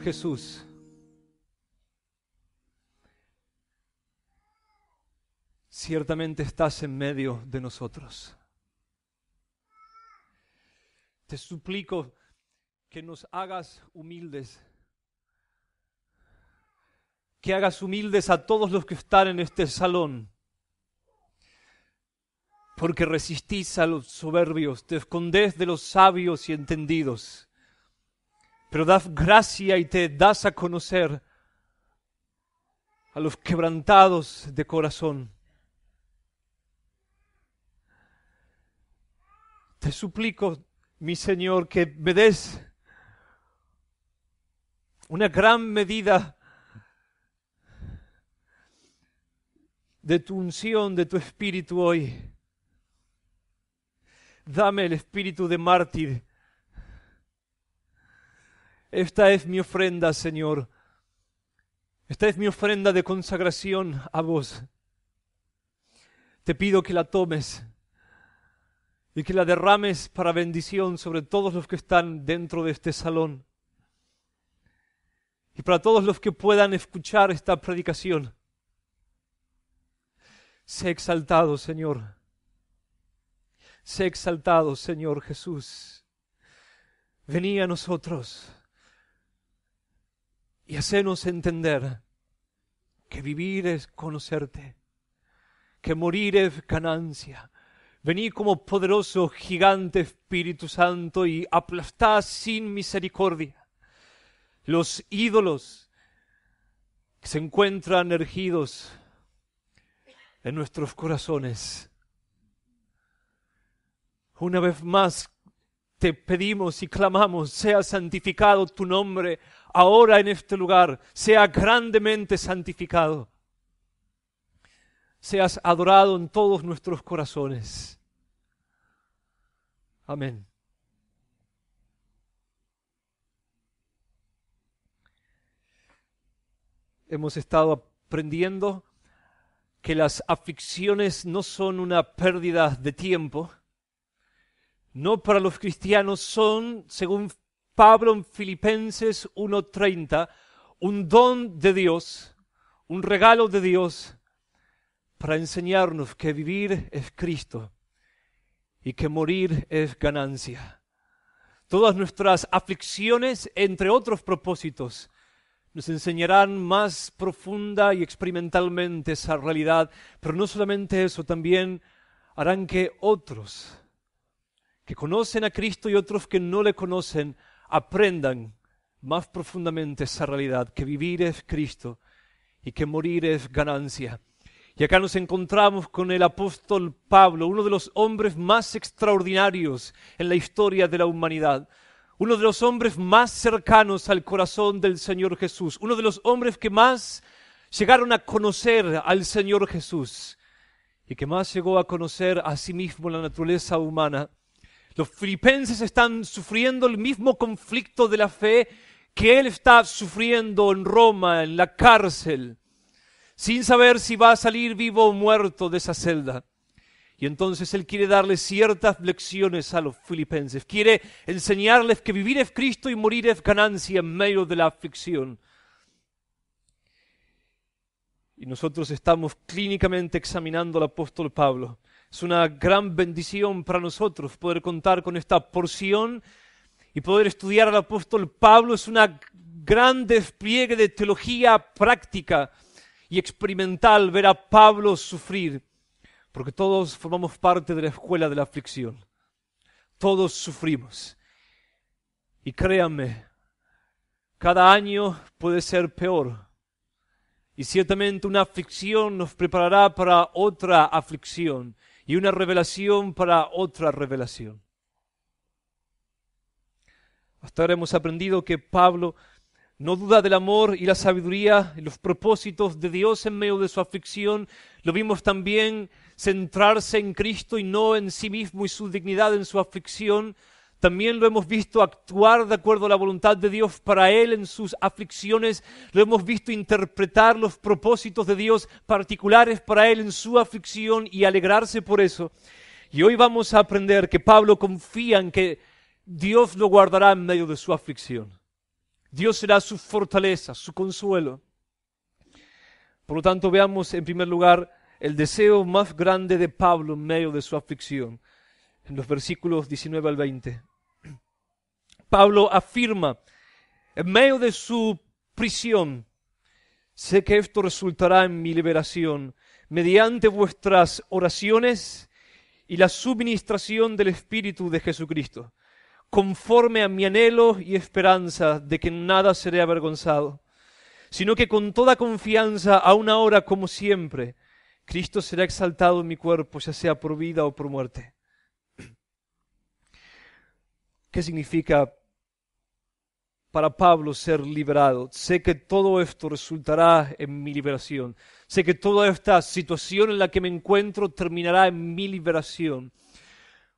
Jesús. Ciertamente estás en medio de nosotros. Te suplico que nos hagas humildes, que hagas humildes a todos los que están en este salón, porque resistís a los soberbios, te escondés de los sabios y entendidos pero das gracia y te das a conocer a los quebrantados de corazón. Te suplico, mi Señor, que me des una gran medida de tu unción, de tu espíritu hoy. Dame el espíritu de mártir esta es mi ofrenda, Señor. Esta es mi ofrenda de consagración a vos. Te pido que la tomes y que la derrames para bendición sobre todos los que están dentro de este salón y para todos los que puedan escuchar esta predicación. Sé exaltado, Señor. Sé exaltado, Señor Jesús. Venía a nosotros y hacernos entender que vivir es conocerte, que morir es ganancia. Venir como poderoso gigante Espíritu Santo y aplastar sin misericordia los ídolos que se encuentran ergidos en nuestros corazones. Una vez más te pedimos y clamamos, sea santificado tu nombre ahora en este lugar, sea grandemente santificado. Seas adorado en todos nuestros corazones. Amén. Hemos estado aprendiendo que las aflicciones no son una pérdida de tiempo, no para los cristianos son, según Pablo en Filipenses 1.30, un don de Dios, un regalo de Dios para enseñarnos que vivir es Cristo y que morir es ganancia. Todas nuestras aflicciones, entre otros propósitos, nos enseñarán más profunda y experimentalmente esa realidad, pero no solamente eso, también harán que otros que conocen a Cristo y otros que no le conocen aprendan más profundamente esa realidad, que vivir es Cristo y que morir es ganancia. Y acá nos encontramos con el apóstol Pablo, uno de los hombres más extraordinarios en la historia de la humanidad, uno de los hombres más cercanos al corazón del Señor Jesús, uno de los hombres que más llegaron a conocer al Señor Jesús y que más llegó a conocer a sí mismo la naturaleza humana los filipenses están sufriendo el mismo conflicto de la fe que él está sufriendo en Roma, en la cárcel, sin saber si va a salir vivo o muerto de esa celda. Y entonces Él quiere darle ciertas lecciones a los filipenses. Quiere enseñarles que vivir es Cristo y morir es ganancia en medio de la aflicción. Y nosotros estamos clínicamente examinando al apóstol Pablo es una gran bendición para nosotros poder contar con esta porción y poder estudiar al apóstol Pablo. Es un gran despliegue de teología práctica y experimental ver a Pablo sufrir, porque todos formamos parte de la escuela de la aflicción. Todos sufrimos. Y créanme, cada año puede ser peor. Y ciertamente una aflicción nos preparará para otra aflicción y una revelación para otra revelación. Hasta ahora hemos aprendido que Pablo no duda del amor y la sabiduría y los propósitos de Dios en medio de su aflicción. Lo vimos también centrarse en Cristo y no en sí mismo y su dignidad en su aflicción. También lo hemos visto actuar de acuerdo a la voluntad de Dios para él en sus aflicciones. Lo hemos visto interpretar los propósitos de Dios particulares para él en su aflicción y alegrarse por eso. Y hoy vamos a aprender que Pablo confía en que Dios lo guardará en medio de su aflicción. Dios será su fortaleza, su consuelo. Por lo tanto, veamos en primer lugar el deseo más grande de Pablo en medio de su aflicción, en los versículos 19 al 20. Pablo afirma, en medio de su prisión, sé que esto resultará en mi liberación, mediante vuestras oraciones y la suministración del Espíritu de Jesucristo, conforme a mi anhelo y esperanza de que nada seré avergonzado, sino que con toda confianza, a ahora como siempre, Cristo será exaltado en mi cuerpo, ya sea por vida o por muerte. ¿Qué significa para Pablo ser liberado. Sé que todo esto resultará en mi liberación. Sé que toda esta situación en la que me encuentro terminará en mi liberación.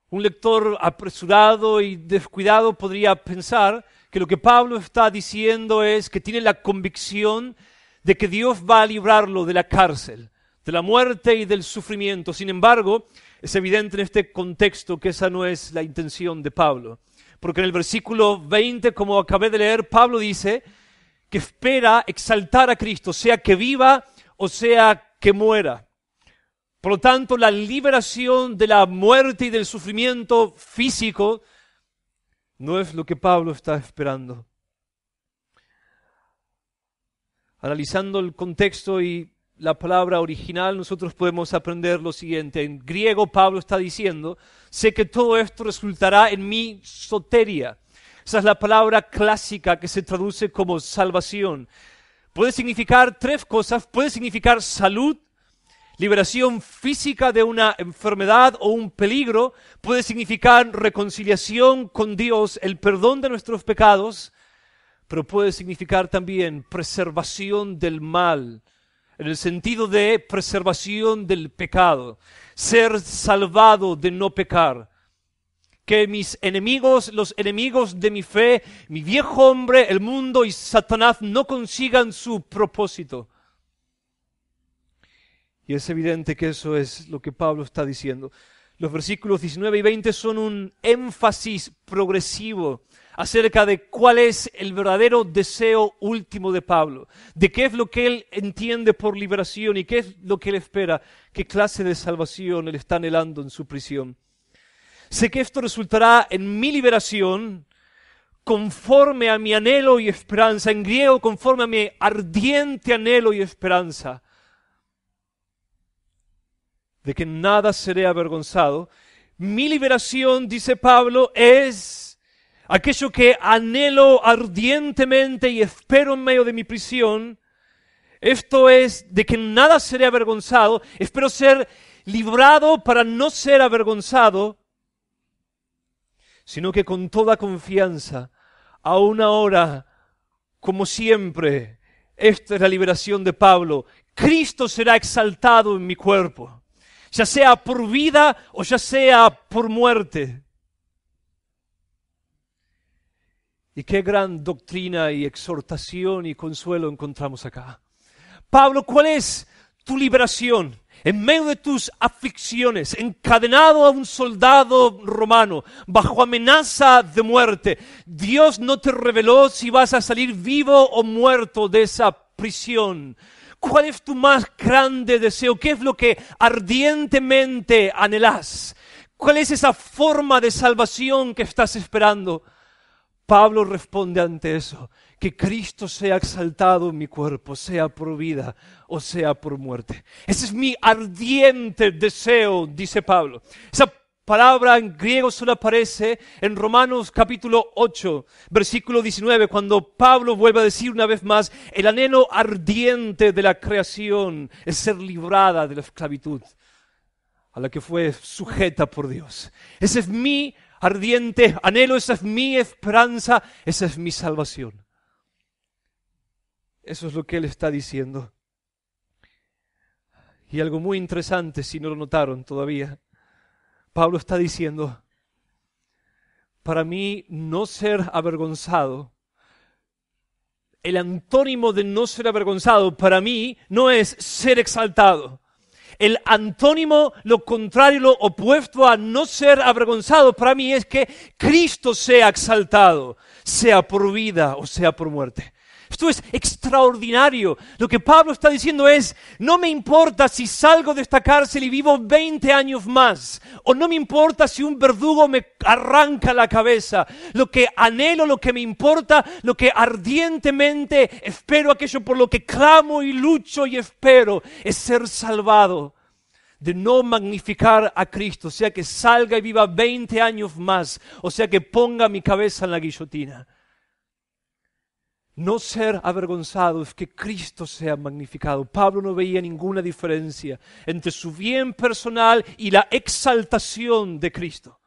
Un lector apresurado y descuidado podría pensar que lo que Pablo está diciendo es que tiene la convicción de que Dios va a librarlo de la cárcel, de la muerte y del sufrimiento. Sin embargo, es evidente en este contexto que esa no es la intención de Pablo. Porque en el versículo 20, como acabé de leer, Pablo dice que espera exaltar a Cristo, sea que viva o sea que muera. Por lo tanto, la liberación de la muerte y del sufrimiento físico no es lo que Pablo está esperando. Analizando el contexto y la palabra original, nosotros podemos aprender lo siguiente. En griego Pablo está diciendo, sé que todo esto resultará en mi soteria. Esa es la palabra clásica que se traduce como salvación. Puede significar tres cosas. Puede significar salud, liberación física de una enfermedad o un peligro. Puede significar reconciliación con Dios, el perdón de nuestros pecados. Pero puede significar también preservación del mal en el sentido de preservación del pecado, ser salvado de no pecar. Que mis enemigos, los enemigos de mi fe, mi viejo hombre, el mundo y Satanás no consigan su propósito. Y es evidente que eso es lo que Pablo está diciendo. Los versículos 19 y 20 son un énfasis progresivo acerca de cuál es el verdadero deseo último de Pablo, de qué es lo que él entiende por liberación y qué es lo que él espera, qué clase de salvación él está anhelando en su prisión. Sé que esto resultará en mi liberación conforme a mi anhelo y esperanza, en griego conforme a mi ardiente anhelo y esperanza, de que nada seré avergonzado. Mi liberación, dice Pablo, es aquello que anhelo ardientemente y espero en medio de mi prisión, esto es de que nada seré avergonzado, espero ser librado para no ser avergonzado, sino que con toda confianza, a ahora, como siempre, esta es la liberación de Pablo, Cristo será exaltado en mi cuerpo, ya sea por vida o ya sea por muerte. Y qué gran doctrina y exhortación y consuelo encontramos acá. Pablo, ¿cuál es tu liberación? En medio de tus aflicciones, encadenado a un soldado romano, bajo amenaza de muerte, Dios no te reveló si vas a salir vivo o muerto de esa prisión. ¿Cuál es tu más grande deseo? ¿Qué es lo que ardientemente anhelas? ¿Cuál es esa forma de salvación que estás esperando? Pablo responde ante eso, que Cristo sea exaltado en mi cuerpo, sea por vida o sea por muerte. Ese es mi ardiente deseo, dice Pablo. Esa palabra en griego solo aparece en Romanos capítulo 8, versículo 19, cuando Pablo vuelve a decir una vez más el anhelo ardiente de la creación es ser librada de la esclavitud a la que fue sujeta por Dios. Ese es mi ardiente anhelo, esa es mi esperanza, esa es mi salvación. Eso es lo que él está diciendo. Y algo muy interesante, si no lo notaron todavía, Pablo está diciendo, para mí no ser avergonzado, el antónimo de no ser avergonzado para mí no es ser exaltado el antónimo, lo contrario, lo opuesto a no ser avergonzado para mí es que Cristo sea exaltado, sea por vida o sea por muerte. Esto es extraordinario. Lo que Pablo está diciendo es, no me importa si salgo de esta cárcel y vivo 20 años más, o no me importa si un verdugo me arranca la cabeza. Lo que anhelo, lo que me importa, lo que ardientemente espero, aquello por lo que clamo y lucho y espero, es ser salvado de no magnificar a Cristo, o sea que salga y viva 20 años más, o sea que ponga mi cabeza en la guillotina no ser es que Cristo sea magnificado. Pablo no veía ninguna diferencia entre su bien personal y la exaltación de Cristo.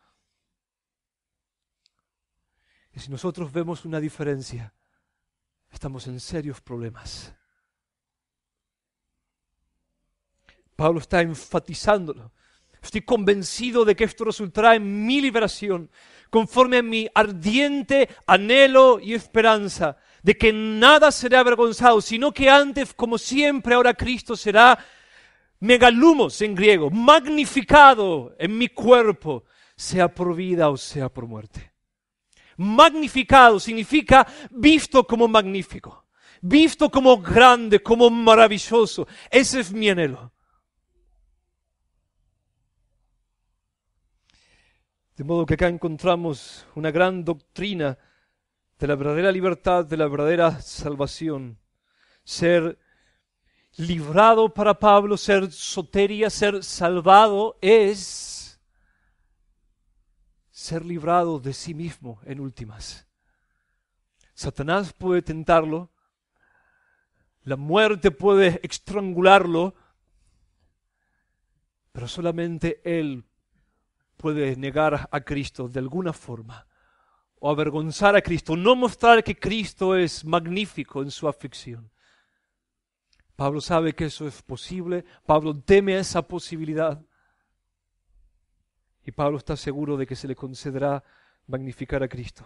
Y si nosotros vemos una diferencia, estamos en serios problemas. Pablo está enfatizándolo. Estoy convencido de que esto resultará en mi liberación, conforme a mi ardiente anhelo y esperanza de que nada será avergonzado, sino que antes, como siempre, ahora Cristo será megalumos en griego, magnificado en mi cuerpo, sea por vida o sea por muerte. Magnificado significa visto como magnífico, visto como grande, como maravilloso. Ese es mi anhelo. De modo que acá encontramos una gran doctrina de la verdadera libertad, de la verdadera salvación. Ser librado para Pablo, ser soteria, ser salvado es ser librado de sí mismo en últimas. Satanás puede tentarlo, la muerte puede estrangularlo, pero solamente él puede negar a Cristo de alguna forma o avergonzar a Cristo, no mostrar que Cristo es magnífico en su aflicción. Pablo sabe que eso es posible, Pablo teme esa posibilidad y Pablo está seguro de que se le concederá magnificar a Cristo.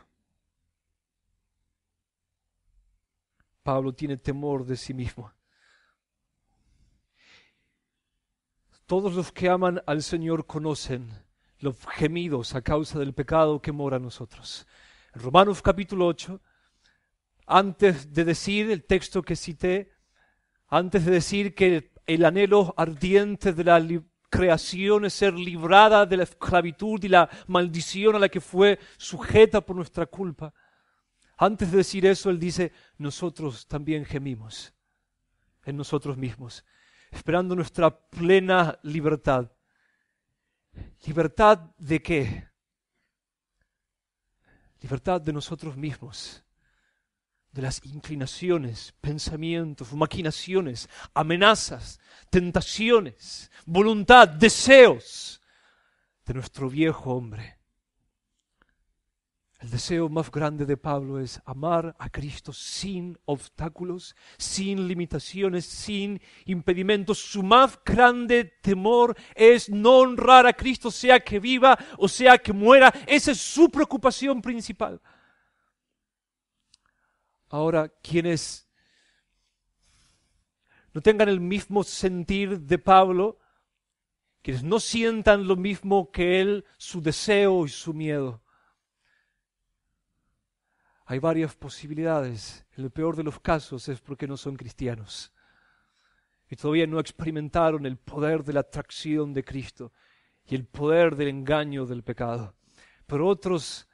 Pablo tiene temor de sí mismo. Todos los que aman al Señor conocen los gemidos a causa del pecado que mora en nosotros. En Romanos capítulo 8, antes de decir el texto que cité, antes de decir que el anhelo ardiente de la creación es ser librada de la esclavitud y la maldición a la que fue sujeta por nuestra culpa, antes de decir eso, él dice, nosotros también gemimos en nosotros mismos, esperando nuestra plena libertad. ¿Libertad de qué? Libertad de nosotros mismos, de las inclinaciones, pensamientos, maquinaciones, amenazas, tentaciones, voluntad, deseos de nuestro viejo hombre el deseo más grande de Pablo es amar a Cristo sin obstáculos, sin limitaciones, sin impedimentos. Su más grande temor es no honrar a Cristo, sea que viva o sea que muera. Esa es su preocupación principal. Ahora, quienes no tengan el mismo sentir de Pablo, quienes no sientan lo mismo que él, su deseo y su miedo, hay varias posibilidades. el peor de los casos es porque no son cristianos. Y todavía no experimentaron el poder de la atracción de Cristo y el poder del engaño del pecado. Pero otros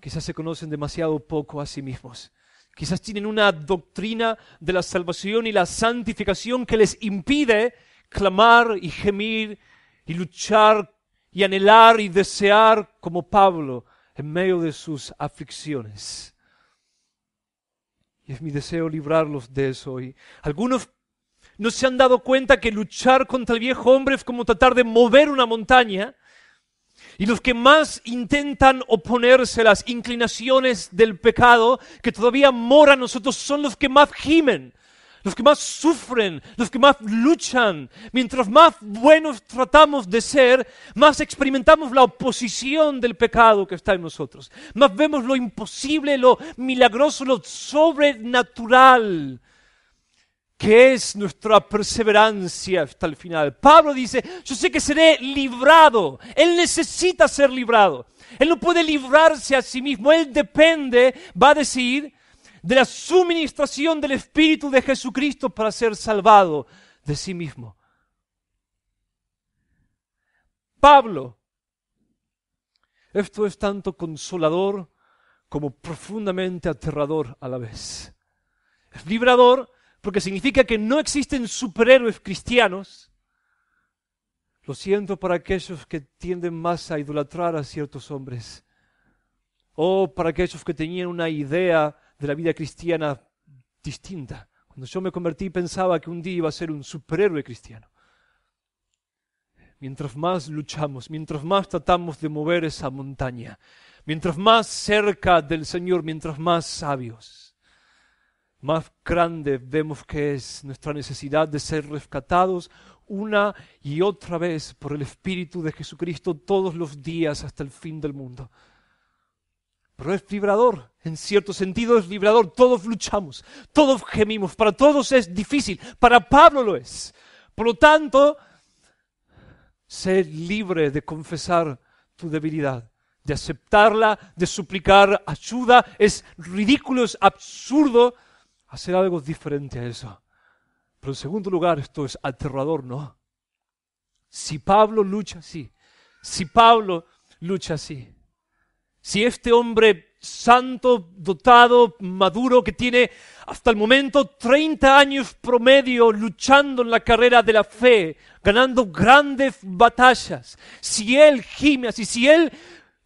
quizás se conocen demasiado poco a sí mismos. Quizás tienen una doctrina de la salvación y la santificación que les impide clamar y gemir y luchar y anhelar y desear como Pablo en medio de sus aflicciones. Y es mi deseo librarlos de eso y Algunos no se han dado cuenta que luchar contra el viejo hombre es como tratar de mover una montaña. Y los que más intentan oponerse a las inclinaciones del pecado que todavía mora en nosotros son los que más gimen, los que más sufren, los que más luchan. Mientras más buenos tratamos de ser, más experimentamos la oposición del pecado que está en nosotros. Más vemos lo imposible, lo milagroso, lo sobrenatural que es nuestra perseverancia hasta el final. Pablo dice, yo sé que seré librado. Él necesita ser librado. Él no puede librarse a sí mismo. Él depende, va a decir, de la suministración del Espíritu de Jesucristo para ser salvado de sí mismo. Pablo, esto es tanto consolador como profundamente aterrador a la vez. Es librador porque significa que no existen superhéroes cristianos. Lo siento para aquellos que tienden más a idolatrar a ciertos hombres o para aquellos que tenían una idea de la vida cristiana distinta. Cuando yo me convertí pensaba que un día iba a ser un superhéroe cristiano. Mientras más luchamos, mientras más tratamos de mover esa montaña, mientras más cerca del Señor, mientras más sabios, más grande vemos que es nuestra necesidad de ser rescatados una y otra vez por el Espíritu de Jesucristo todos los días hasta el fin del mundo. Pero es librador, en cierto sentido es vibrador Todos luchamos, todos gemimos, para todos es difícil, para Pablo lo es. Por lo tanto, ser libre de confesar tu debilidad, de aceptarla, de suplicar ayuda. Es ridículo, es absurdo hacer algo diferente a eso. Pero en segundo lugar, esto es aterrador, ¿no? Si Pablo lucha así, si Pablo lucha así, si este hombre santo, dotado, maduro, que tiene hasta el momento 30 años promedio luchando en la carrera de la fe, ganando grandes batallas, si él gime así, si él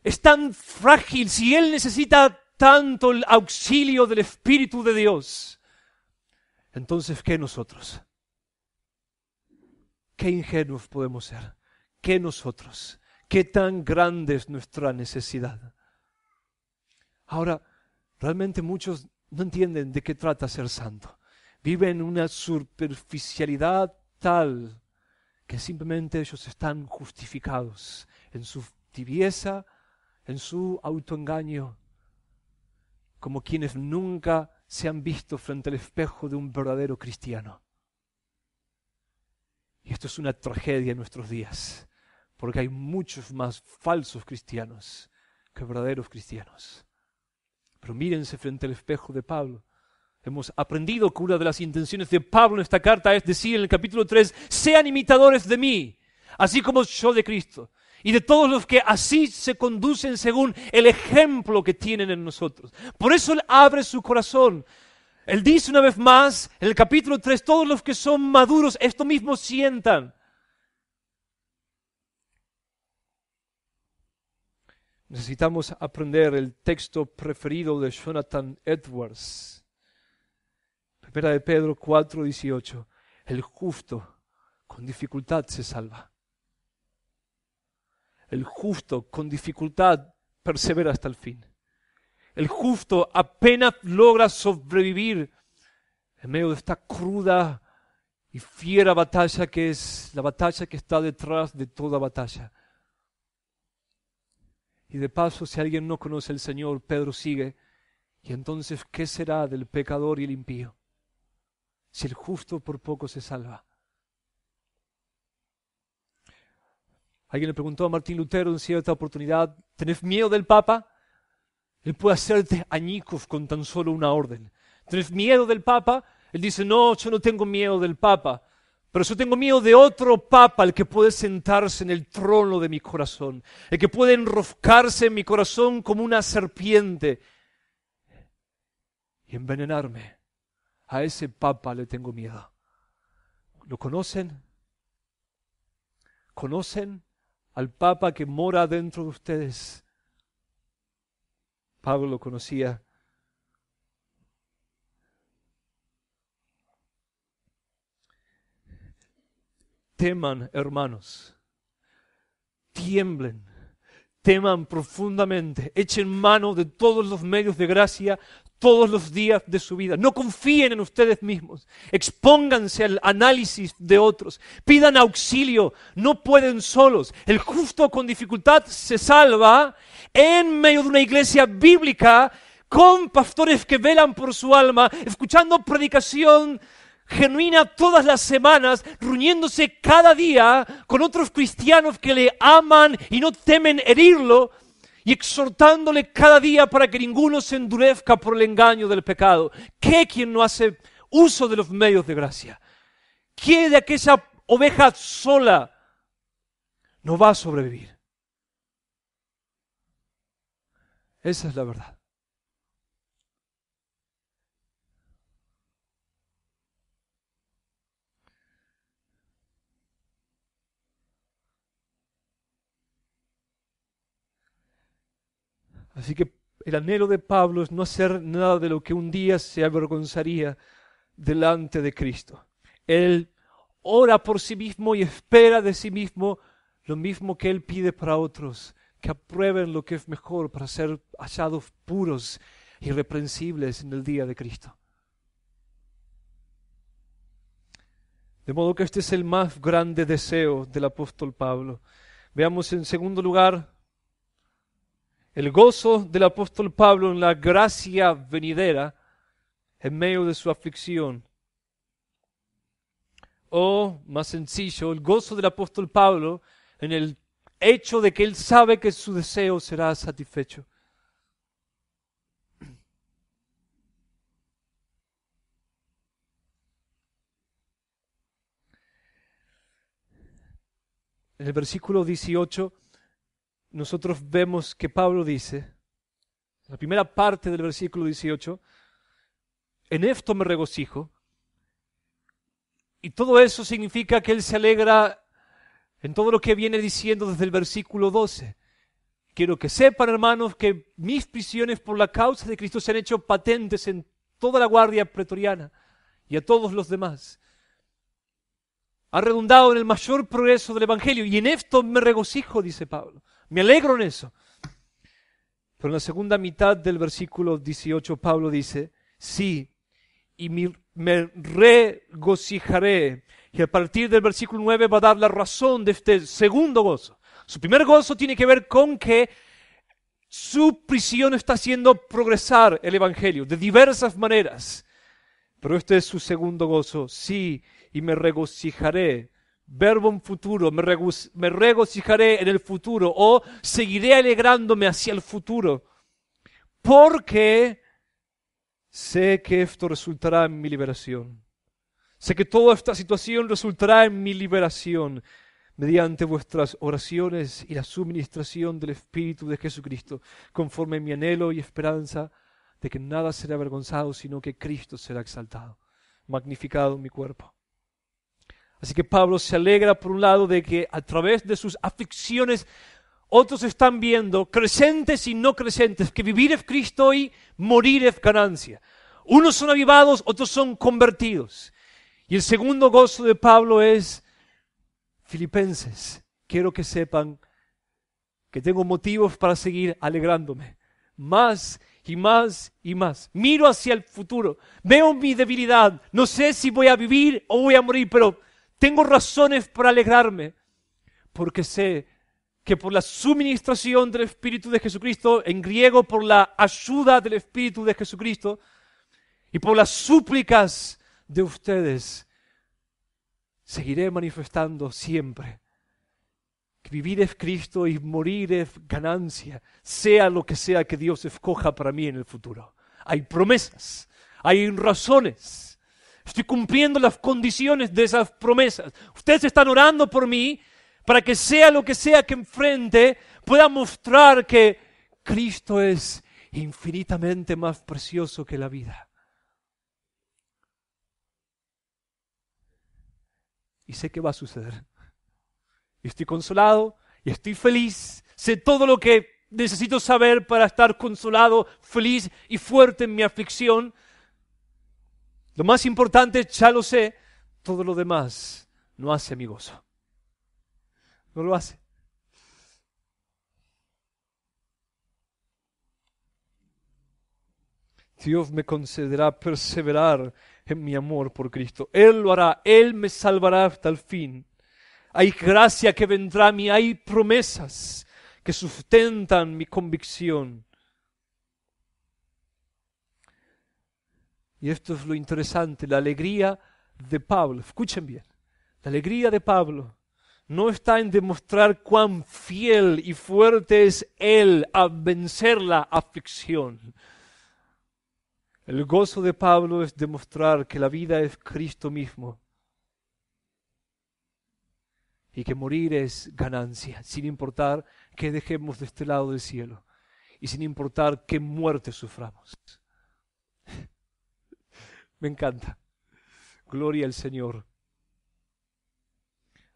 es tan frágil, si él necesita tanto el auxilio del Espíritu de Dios, entonces, ¿qué nosotros? ¿Qué ingenuos podemos ser? ¿Qué nosotros? ¿Qué tan grande es nuestra necesidad? Ahora, realmente muchos no entienden de qué trata ser santo. Viven una superficialidad tal que simplemente ellos están justificados en su tibieza, en su autoengaño, como quienes nunca se han visto frente al espejo de un verdadero cristiano. Y esto es una tragedia en nuestros días, porque hay muchos más falsos cristianos que verdaderos cristianos. Pero mírense frente al espejo de Pablo. Hemos aprendido que una de las intenciones de Pablo en esta carta es decir en el capítulo 3, sean imitadores de mí, así como yo de Cristo, y de todos los que así se conducen según el ejemplo que tienen en nosotros. Por eso Él abre su corazón. Él dice una vez más en el capítulo 3, todos los que son maduros, esto mismo sientan. Necesitamos aprender el texto preferido de Jonathan Edwards. Primera de Pedro 4, El justo con dificultad se salva. El justo con dificultad persevera hasta el fin. El justo apenas logra sobrevivir en medio de esta cruda y fiera batalla que es la batalla que está detrás de toda batalla y de paso, si alguien no conoce al Señor, Pedro sigue. Y entonces, ¿qué será del pecador y el impío? Si el justo por poco se salva. Alguien le preguntó a Martín Lutero en cierta oportunidad, ¿tenés miedo del Papa? Él puede hacerte añicos con tan solo una orden. ¿Tenés miedo del Papa? Él dice, no, yo no tengo miedo del Papa. Pero yo tengo miedo de otro papa, el que puede sentarse en el trono de mi corazón, el que puede enroscarse en mi corazón como una serpiente y envenenarme. A ese papa le tengo miedo. ¿Lo conocen? ¿Conocen al papa que mora dentro de ustedes? Pablo lo conocía teman, hermanos, tiemblen, teman profundamente, echen mano de todos los medios de gracia todos los días de su vida. No confíen en ustedes mismos. Expónganse al análisis de otros. Pidan auxilio. No pueden solos. El justo con dificultad se salva en medio de una iglesia bíblica con pastores que velan por su alma, escuchando predicación genuina todas las semanas, ruñéndose cada día con otros cristianos que le aman y no temen herirlo, y exhortándole cada día para que ninguno se endurezca por el engaño del pecado. ¿Qué quien no hace uso de los medios de gracia? ¿Qué de aquella oveja sola no va a sobrevivir? Esa es la verdad. Así que el anhelo de Pablo es no hacer nada de lo que un día se avergonzaría delante de Cristo. Él ora por sí mismo y espera de sí mismo lo mismo que él pide para otros, que aprueben lo que es mejor para ser hallados puros, irreprensibles en el día de Cristo. De modo que este es el más grande deseo del apóstol Pablo. Veamos en segundo lugar el gozo del apóstol Pablo en la gracia venidera en medio de su aflicción. O, oh, más sencillo, el gozo del apóstol Pablo en el hecho de que él sabe que su deseo será satisfecho. En el versículo 18 nosotros vemos que Pablo dice, en la primera parte del versículo 18, en esto me regocijo. Y todo eso significa que él se alegra en todo lo que viene diciendo desde el versículo 12. Quiero que sepan, hermanos, que mis prisiones por la causa de Cristo se han hecho patentes en toda la guardia pretoriana y a todos los demás. Ha redundado en el mayor progreso del Evangelio y en esto me regocijo, dice Pablo. Me alegro en eso. Pero en la segunda mitad del versículo 18 Pablo dice, sí, y me, regocijaré. Y a partir del versículo 9 va a dar la razón de este segundo gozo. Su primer gozo tiene que ver con que su prisión está haciendo progresar el Evangelio de diversas maneras. Pero este es su segundo gozo. Sí, y me regocijaré verbo en futuro, me, me regocijaré en el futuro o seguiré alegrándome hacia el futuro, porque sé que esto resultará en mi liberación. Sé que toda esta situación resultará en mi liberación mediante vuestras oraciones y la suministración del Espíritu de Jesucristo, conforme mi anhelo y esperanza de que nada será avergonzado, sino que Cristo será exaltado, magnificado en mi cuerpo. Así que Pablo se alegra por un lado de que a través de sus aflicciones otros están viendo, crecientes y no crecientes, que vivir es Cristo y morir es ganancia. Unos son avivados, otros son convertidos. Y el segundo gozo de Pablo es, filipenses, quiero que sepan que tengo motivos para seguir alegrándome. Más y más y más. Miro hacia el futuro, veo mi debilidad, no sé si voy a vivir o voy a morir, pero tengo razones para alegrarme, porque sé que por la suministración del Espíritu de Jesucristo, en griego por la ayuda del Espíritu de Jesucristo, y por las súplicas de ustedes, seguiré manifestando siempre que vivir es Cristo y morir es ganancia, sea lo que sea que Dios escoja para mí en el futuro. Hay promesas, hay razones Estoy cumpliendo las condiciones de esas promesas. Ustedes están orando por mí para que sea lo que sea que enfrente, pueda mostrar que Cristo es infinitamente más precioso que la vida. Y sé que va a suceder. estoy consolado y estoy feliz. Sé todo lo que necesito saber para estar consolado, feliz y fuerte en mi aflicción. Lo más importante, ya lo sé, todo lo demás no hace mi gozo. No lo hace. Dios me concederá perseverar en mi amor por Cristo. Él lo hará, Él me salvará hasta el fin. Hay gracia que vendrá a mí, hay promesas que sustentan mi convicción. Y esto es lo interesante, la alegría de Pablo. Escuchen bien, la alegría de Pablo no está en demostrar cuán fiel y fuerte es Él a vencer la aflicción. El gozo de Pablo es demostrar que la vida es Cristo mismo y que morir es ganancia, sin importar que dejemos de este lado del cielo y sin importar qué muerte suframos. Me encanta. Gloria al Señor.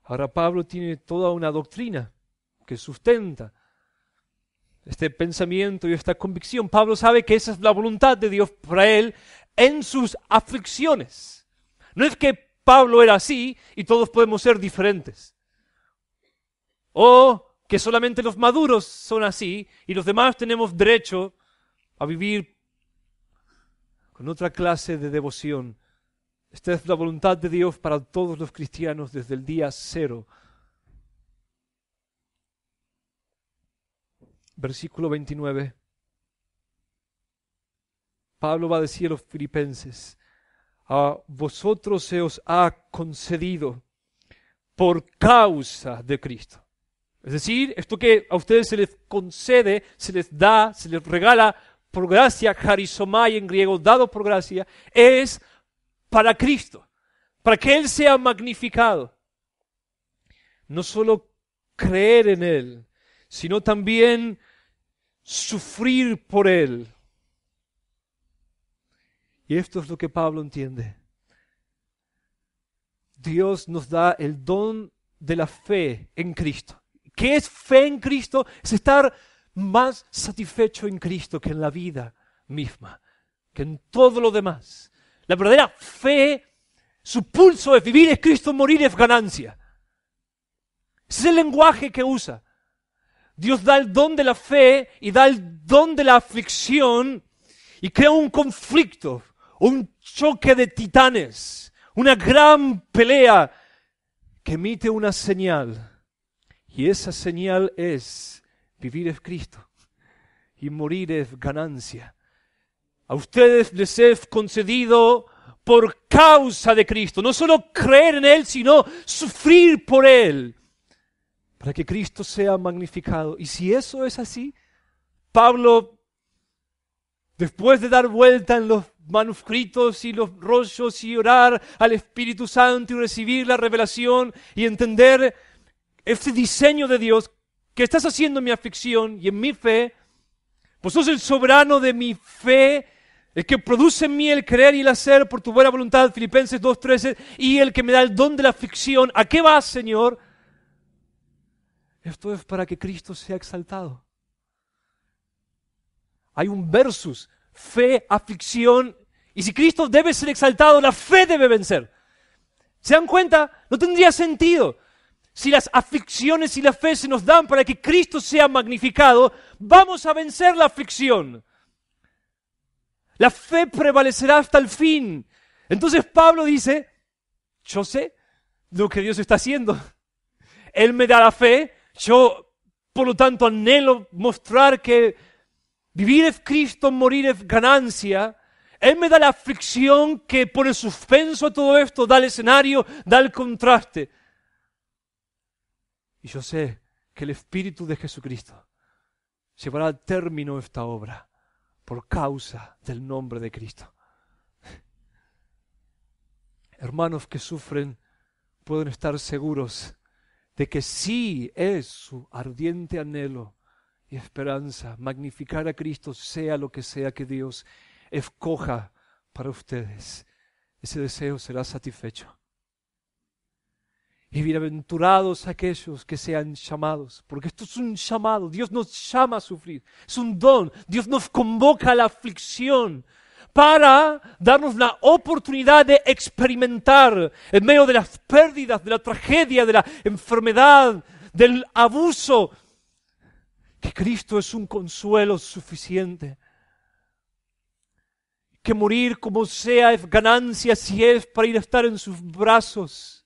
Ahora Pablo tiene toda una doctrina que sustenta este pensamiento y esta convicción. Pablo sabe que esa es la voluntad de Dios para él en sus aflicciones. No es que Pablo era así y todos podemos ser diferentes. O que solamente los maduros son así y los demás tenemos derecho a vivir con otra clase de devoción. Esta es la voluntad de Dios para todos los cristianos desde el día cero. Versículo 29. Pablo va a decir a los filipenses, a vosotros se os ha concedido por causa de Cristo. Es decir, esto que a ustedes se les concede, se les da, se les regala por gracia, charizomai en griego, dado por gracia, es para Cristo, para que Él sea magnificado. No solo creer en Él, sino también sufrir por Él. Y esto es lo que Pablo entiende. Dios nos da el don de la fe en Cristo. ¿Qué es fe en Cristo? Es estar más satisfecho en Cristo que en la vida misma, que en todo lo demás. La verdadera fe, su pulso es vivir es Cristo, morir es ganancia. es el lenguaje que usa. Dios da el don de la fe y da el don de la aflicción y crea un conflicto, un choque de titanes, una gran pelea que emite una señal. Y esa señal es Vivir es Cristo y morir es ganancia. A ustedes les es concedido por causa de Cristo, no solo creer en Él, sino sufrir por Él, para que Cristo sea magnificado. Y si eso es así, Pablo, después de dar vuelta en los manuscritos y los rollos y orar al Espíritu Santo y recibir la revelación y entender este diseño de Dios, que estás haciendo en mi aflicción y en mi fe, pues sos el soberano de mi fe, el que produce en mí el creer y el hacer por tu buena voluntad, Filipenses 2.13, y el que me da el don de la aflicción. ¿A qué vas, Señor? Esto es para que Cristo sea exaltado. Hay un versus, fe, aflicción, y si Cristo debe ser exaltado, la fe debe vencer. ¿Se dan cuenta? No tendría sentido si las aflicciones y la fe se nos dan para que Cristo sea magnificado, vamos a vencer la aflicción. La fe prevalecerá hasta el fin. Entonces Pablo dice, yo sé lo que Dios está haciendo. Él me da la fe, yo por lo tanto anhelo mostrar que vivir es Cristo, morir es ganancia. Él me da la aflicción que pone suspenso a todo esto, da el escenario, da el contraste. Y yo sé que el Espíritu de Jesucristo llevará al término esta obra por causa del nombre de Cristo. Hermanos que sufren pueden estar seguros de que sí es su ardiente anhelo y esperanza magnificar a Cristo, sea lo que sea que Dios escoja para ustedes. Ese deseo será satisfecho. Y bienaventurados aquellos que sean llamados, porque esto es un llamado, Dios nos llama a sufrir, es un don, Dios nos convoca a la aflicción para darnos la oportunidad de experimentar en medio de las pérdidas, de la tragedia, de la enfermedad, del abuso, que Cristo es un consuelo suficiente que morir como sea es ganancia si es para ir a estar en sus brazos.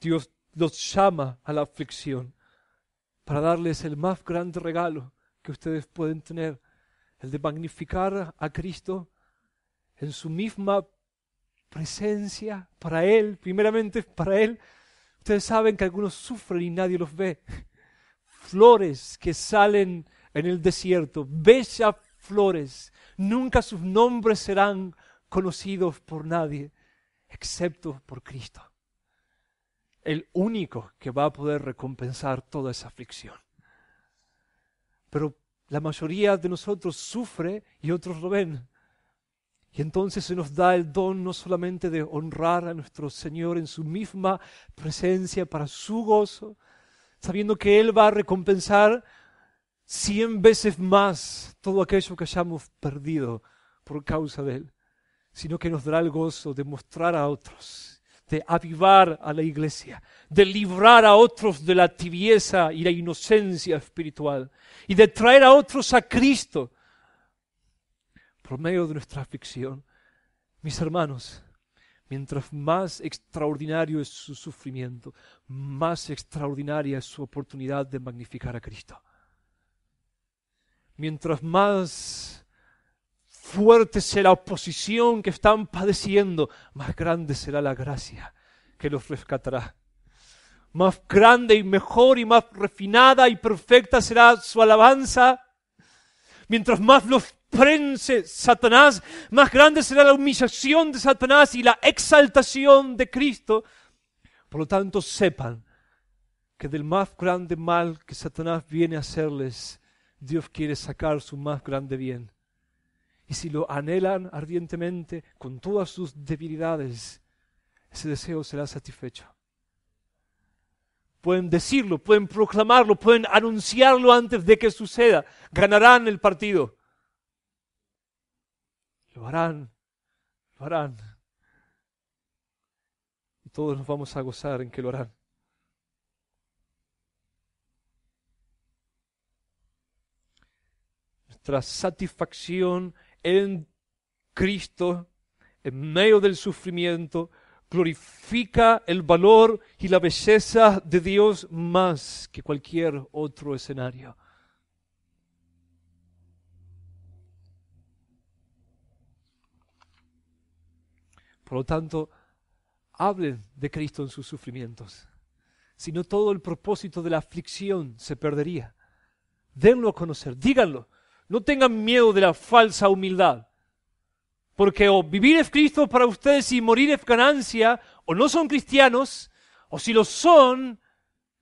Dios los llama a la aflicción para darles el más grande regalo que ustedes pueden tener, el de magnificar a Cristo en su misma presencia, para Él, primeramente para Él. Ustedes saben que algunos sufren y nadie los ve. Flores que salen en el desierto, bellas flores, nunca sus nombres serán conocidos por nadie, excepto por Cristo el único que va a poder recompensar toda esa aflicción. Pero la mayoría de nosotros sufre y otros lo ven. Y entonces se nos da el don no solamente de honrar a nuestro Señor en su misma presencia para su gozo, sabiendo que Él va a recompensar cien veces más todo aquello que hayamos perdido por causa de Él, sino que nos dará el gozo de mostrar a otros de avivar a la iglesia, de librar a otros de la tibieza y la inocencia espiritual, y de traer a otros a Cristo por medio de nuestra aflicción. Mis hermanos, mientras más extraordinario es su sufrimiento, más extraordinaria es su oportunidad de magnificar a Cristo. Mientras más fuerte será la oposición que están padeciendo, más grande será la gracia que los rescatará. Más grande y mejor y más refinada y perfecta será su alabanza. Mientras más los prense Satanás, más grande será la humillación de Satanás y la exaltación de Cristo. Por lo tanto, sepan que del más grande mal que Satanás viene a hacerles, Dios quiere sacar su más grande bien y si lo anhelan ardientemente con todas sus debilidades, ese deseo será satisfecho. Pueden decirlo, pueden proclamarlo, pueden anunciarlo antes de que suceda. Ganarán el partido. Lo harán, lo harán. Y todos nos vamos a gozar en que lo harán. Nuestra satisfacción en Cristo, en medio del sufrimiento, glorifica el valor y la belleza de Dios más que cualquier otro escenario. Por lo tanto, hablen de Cristo en sus sufrimientos, si no todo el propósito de la aflicción se perdería. Denlo a conocer, díganlo, no tengan miedo de la falsa humildad. Porque o vivir es Cristo para ustedes y morir es ganancia, o no son cristianos, o si lo son,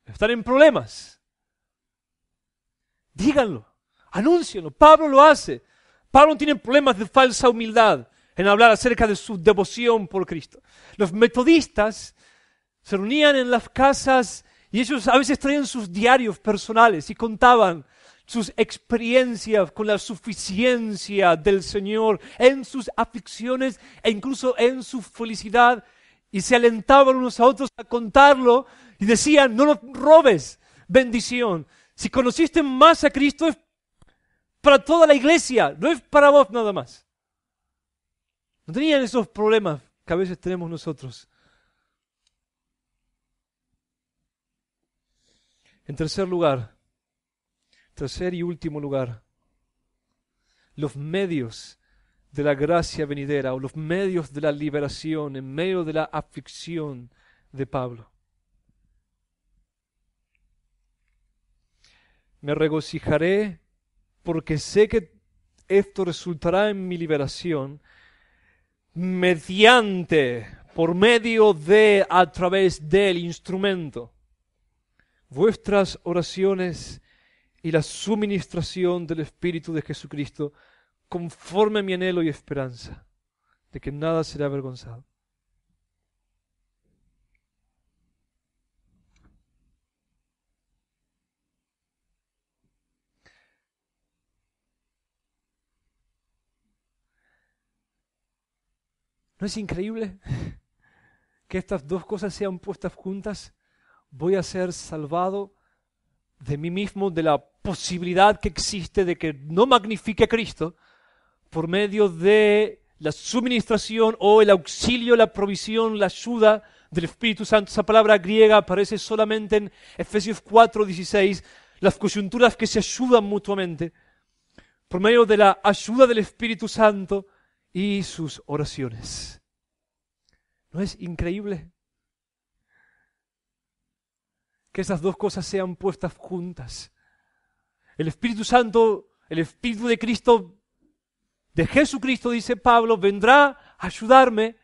están en problemas. Díganlo, anúncienlo. Pablo lo hace. Pablo tiene problemas de falsa humildad en hablar acerca de su devoción por Cristo. Los metodistas se reunían en las casas y ellos a veces traían sus diarios personales y contaban sus experiencias con la suficiencia del Señor, en sus aflicciones e incluso en su felicidad, y se alentaban unos a otros a contarlo y decían, no nos robes bendición. Si conociste más a Cristo es para toda la iglesia, no es para vos nada más. No tenían esos problemas que a veces tenemos nosotros. En tercer lugar, Tercer y último lugar, los medios de la gracia venidera o los medios de la liberación en medio de la aflicción de Pablo. Me regocijaré porque sé que esto resultará en mi liberación mediante, por medio de, a través del instrumento. Vuestras oraciones y la suministración del Espíritu de Jesucristo conforme a mi anhelo y esperanza de que nada será avergonzado. ¿No es increíble que estas dos cosas sean puestas juntas? Voy a ser salvado de mí mismo, de la posibilidad que existe de que no magnifique a Cristo por medio de la suministración o el auxilio, la provisión, la ayuda del Espíritu Santo. Esa palabra griega aparece solamente en Efesios 4, 16, las coyunturas que se ayudan mutuamente por medio de la ayuda del Espíritu Santo y sus oraciones. ¿No es increíble? que esas dos cosas sean puestas juntas. El Espíritu Santo, el Espíritu de Cristo, de Jesucristo, dice Pablo, vendrá a ayudarme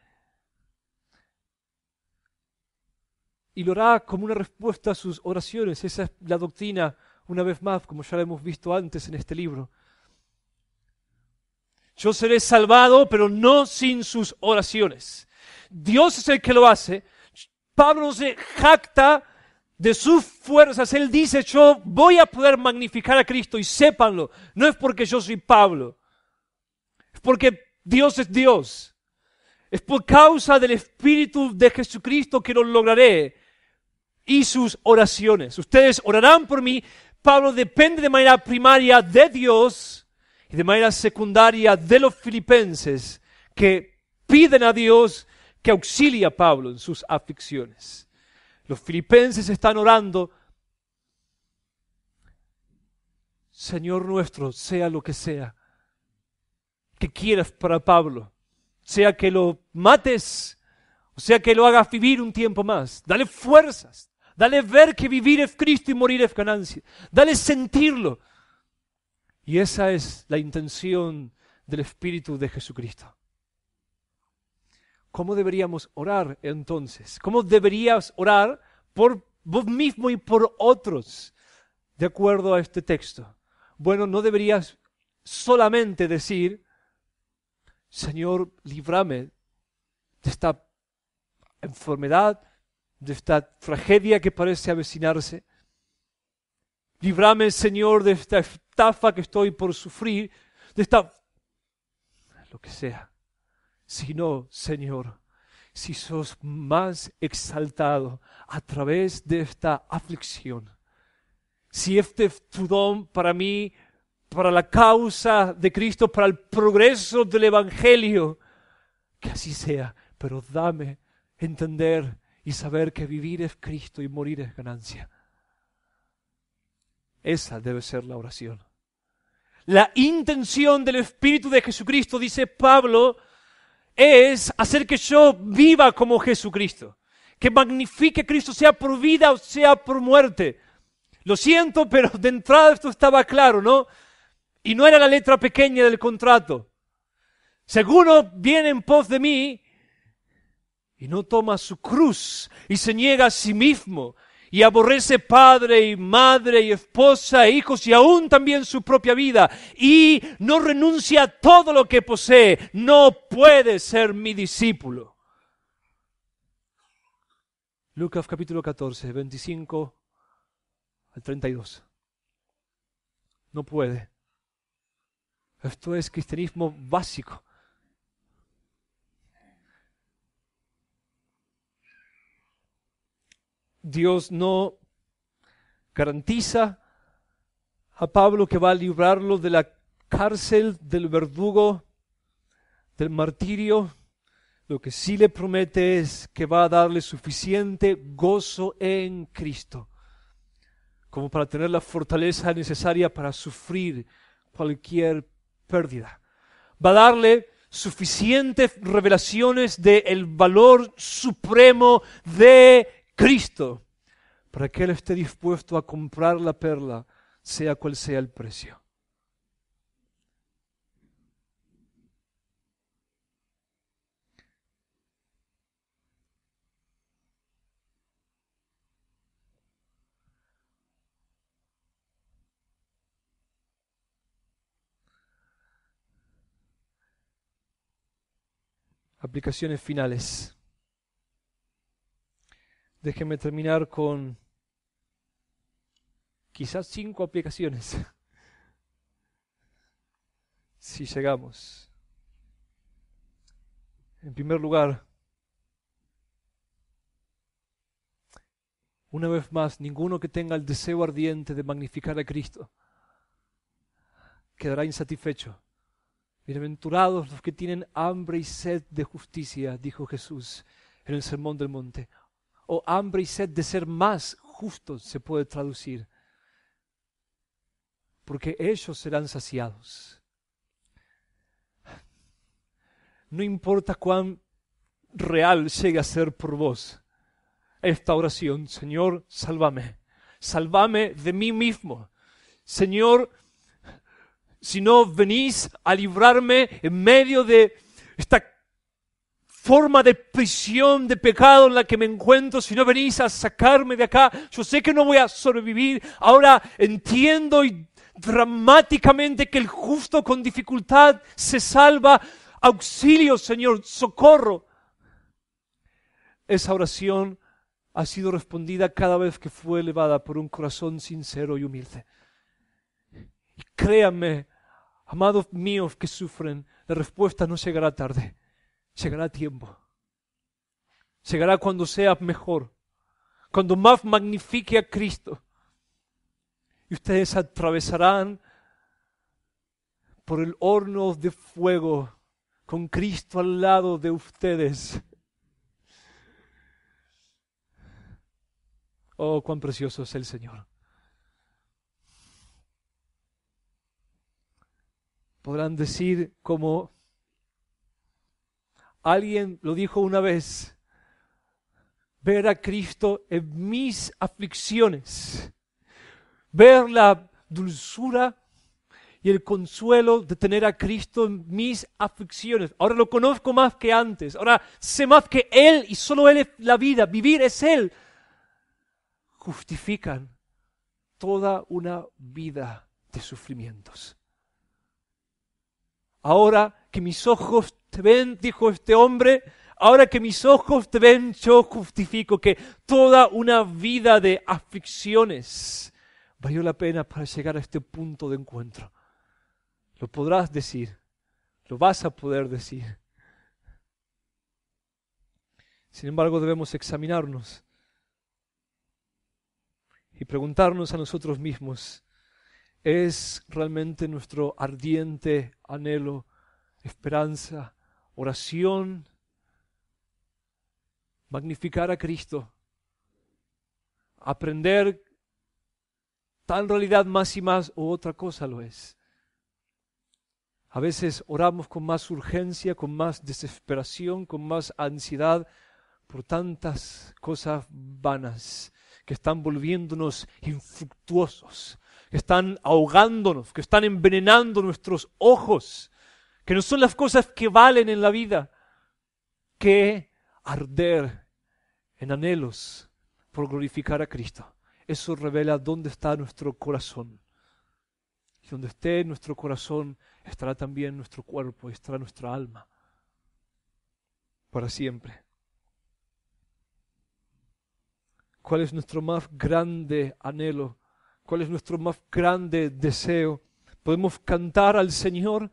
y lo hará como una respuesta a sus oraciones. Esa es la doctrina, una vez más, como ya la hemos visto antes en este libro. Yo seré salvado, pero no sin sus oraciones. Dios es el que lo hace. Pablo se jacta de sus fuerzas, él dice, yo voy a poder magnificar a Cristo y sépanlo, no es porque yo soy Pablo, es porque Dios es Dios, es por causa del Espíritu de Jesucristo que lo lograré y sus oraciones. Ustedes orarán por mí, Pablo depende de manera primaria de Dios y de manera secundaria de los filipenses que piden a Dios que auxilie a Pablo en sus aflicciones. Los filipenses están orando. Señor nuestro, sea lo que sea que quieras para Pablo, sea que lo mates, o sea que lo hagas vivir un tiempo más, dale fuerzas, dale ver que vivir es Cristo y morir es ganancia, dale sentirlo. Y esa es la intención del Espíritu de Jesucristo. ¿Cómo deberíamos orar entonces? ¿Cómo deberías orar por vos mismo y por otros de acuerdo a este texto? Bueno, no deberías solamente decir, Señor, líbrame de esta enfermedad, de esta tragedia que parece avecinarse. Líbrame, Señor, de esta estafa que estoy por sufrir, de esta... lo que sea sino, Señor, si sos más exaltado a través de esta aflicción, si este es tu don para mí, para la causa de Cristo, para el progreso del Evangelio, que así sea, pero dame entender y saber que vivir es Cristo y morir es ganancia. Esa debe ser la oración. La intención del Espíritu de Jesucristo, dice Pablo, es hacer que yo viva como Jesucristo, que magnifique Cristo, sea por vida o sea por muerte. Lo siento, pero de entrada esto estaba claro, ¿no? Y no era la letra pequeña del contrato. Seguro viene en pos de mí y no toma su cruz y se niega a sí mismo y aborrece padre y madre y esposa e hijos y aún también su propia vida y no renuncia a todo lo que posee, no puede ser mi discípulo. Lucas capítulo 14, 25 al 32. No puede. Esto es cristianismo básico. Dios no garantiza a Pablo que va a librarlo de la cárcel, del verdugo, del martirio. Lo que sí le promete es que va a darle suficiente gozo en Cristo, como para tener la fortaleza necesaria para sufrir cualquier pérdida. Va a darle suficientes revelaciones del el valor supremo de Cristo, para que Él esté dispuesto a comprar la perla, sea cual sea el precio. Aplicaciones finales. Déjenme terminar con quizás cinco aplicaciones, si llegamos. En primer lugar, una vez más, ninguno que tenga el deseo ardiente de magnificar a Cristo quedará insatisfecho. Bienaventurados los que tienen hambre y sed de justicia, dijo Jesús en el Sermón del Monte o hambre y sed de ser más justos se puede traducir, porque ellos serán saciados. No importa cuán real llegue a ser por vos esta oración, Señor, sálvame, sálvame de mí mismo. Señor, si no venís a librarme en medio de esta forma de prisión, de pecado en la que me encuentro, si no venís a sacarme de acá, yo sé que no voy a sobrevivir. Ahora entiendo y dramáticamente que el justo con dificultad se salva. Auxilio, Señor, socorro. Esa oración ha sido respondida cada vez que fue elevada por un corazón sincero y humilde. Y créanme, amados míos que sufren, la respuesta no llegará tarde llegará tiempo. Llegará cuando sea mejor, cuando más magnifique a Cristo. Y ustedes atravesarán por el horno de fuego con Cristo al lado de ustedes. Oh, cuán precioso es el Señor. Podrán decir como Alguien lo dijo una vez, ver a Cristo en mis aflicciones, ver la dulzura y el consuelo de tener a Cristo en mis aflicciones. Ahora lo conozco más que antes, ahora sé más que Él y solo Él es la vida, vivir es Él. Justifican toda una vida de sufrimientos. Ahora que mis ojos te ven, dijo este hombre, ahora que mis ojos te ven, yo justifico que toda una vida de aflicciones valió la pena para llegar a este punto de encuentro. Lo podrás decir, lo vas a poder decir. Sin embargo, debemos examinarnos y preguntarnos a nosotros mismos, ¿es realmente nuestro ardiente anhelo, esperanza, oración, magnificar a Cristo, aprender tal realidad más y más o otra cosa lo es. A veces oramos con más urgencia, con más desesperación, con más ansiedad por tantas cosas vanas que están volviéndonos infructuosos, que están ahogándonos, que están envenenando nuestros ojos, que no son las cosas que valen en la vida, que arder en anhelos por glorificar a Cristo. Eso revela dónde está nuestro corazón. Y donde esté nuestro corazón, estará también nuestro cuerpo, estará nuestra alma, para siempre. ¿Cuál es nuestro más grande anhelo? ¿Cuál es nuestro más grande deseo? Podemos cantar al Señor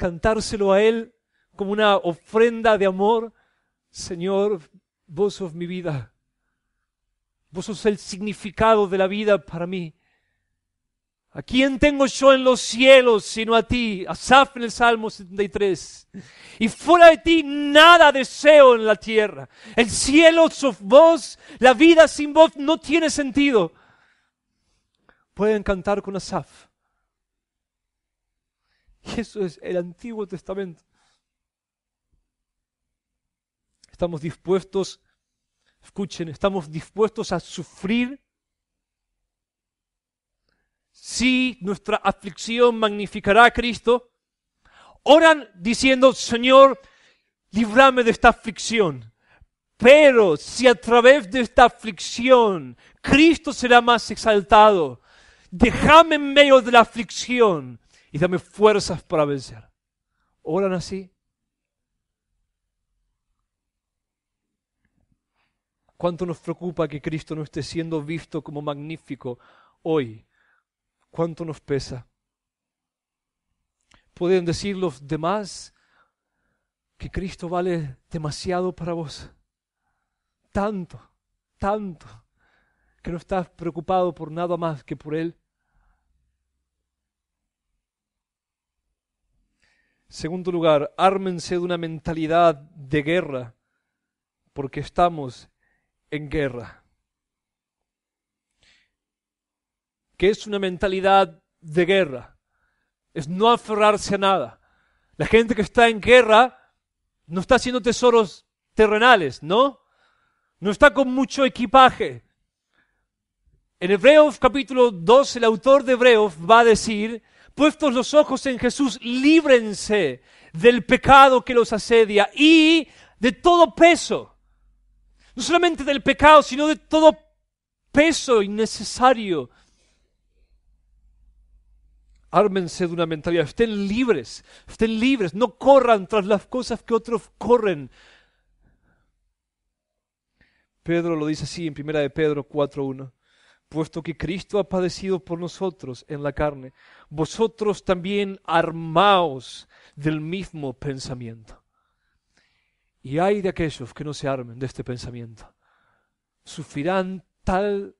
cantárselo a Él como una ofrenda de amor. Señor, vos sos mi vida. Vos sos el significado de la vida para mí. ¿A quién tengo yo en los cielos sino a ti? Asaf en el Salmo 73. Y fuera de ti nada deseo en la tierra. El cielo sos vos, la vida sin vos no tiene sentido. Pueden cantar con Asaf. Y eso es el Antiguo Testamento. Estamos dispuestos, escuchen, estamos dispuestos a sufrir si nuestra aflicción magnificará a Cristo. Oran diciendo, Señor, líbrame de esta aflicción. Pero si a través de esta aflicción Cristo será más exaltado, déjame en medio de la aflicción y dame fuerzas para vencer. ¿Oran así? ¿Cuánto nos preocupa que Cristo no esté siendo visto como magnífico hoy? ¿Cuánto nos pesa? Pueden decir los demás que Cristo vale demasiado para vos. Tanto, tanto, que no estás preocupado por nada más que por Él. Segundo lugar, ármense de una mentalidad de guerra, porque estamos en guerra. ¿Qué es una mentalidad de guerra? Es no aferrarse a nada. La gente que está en guerra no está haciendo tesoros terrenales, ¿no? No está con mucho equipaje. En Hebreos capítulo 2, el autor de Hebreos va a decir puestos los ojos en Jesús, líbrense del pecado que los asedia y de todo peso. No solamente del pecado, sino de todo peso innecesario. Ármense de una mentalidad, estén libres, estén libres, no corran tras las cosas que otros corren. Pedro lo dice así en primera de Pedro 4.1 puesto que Cristo ha padecido por nosotros en la carne, vosotros también armaos del mismo pensamiento. Y hay de aquellos que no se armen de este pensamiento. Sufrirán tal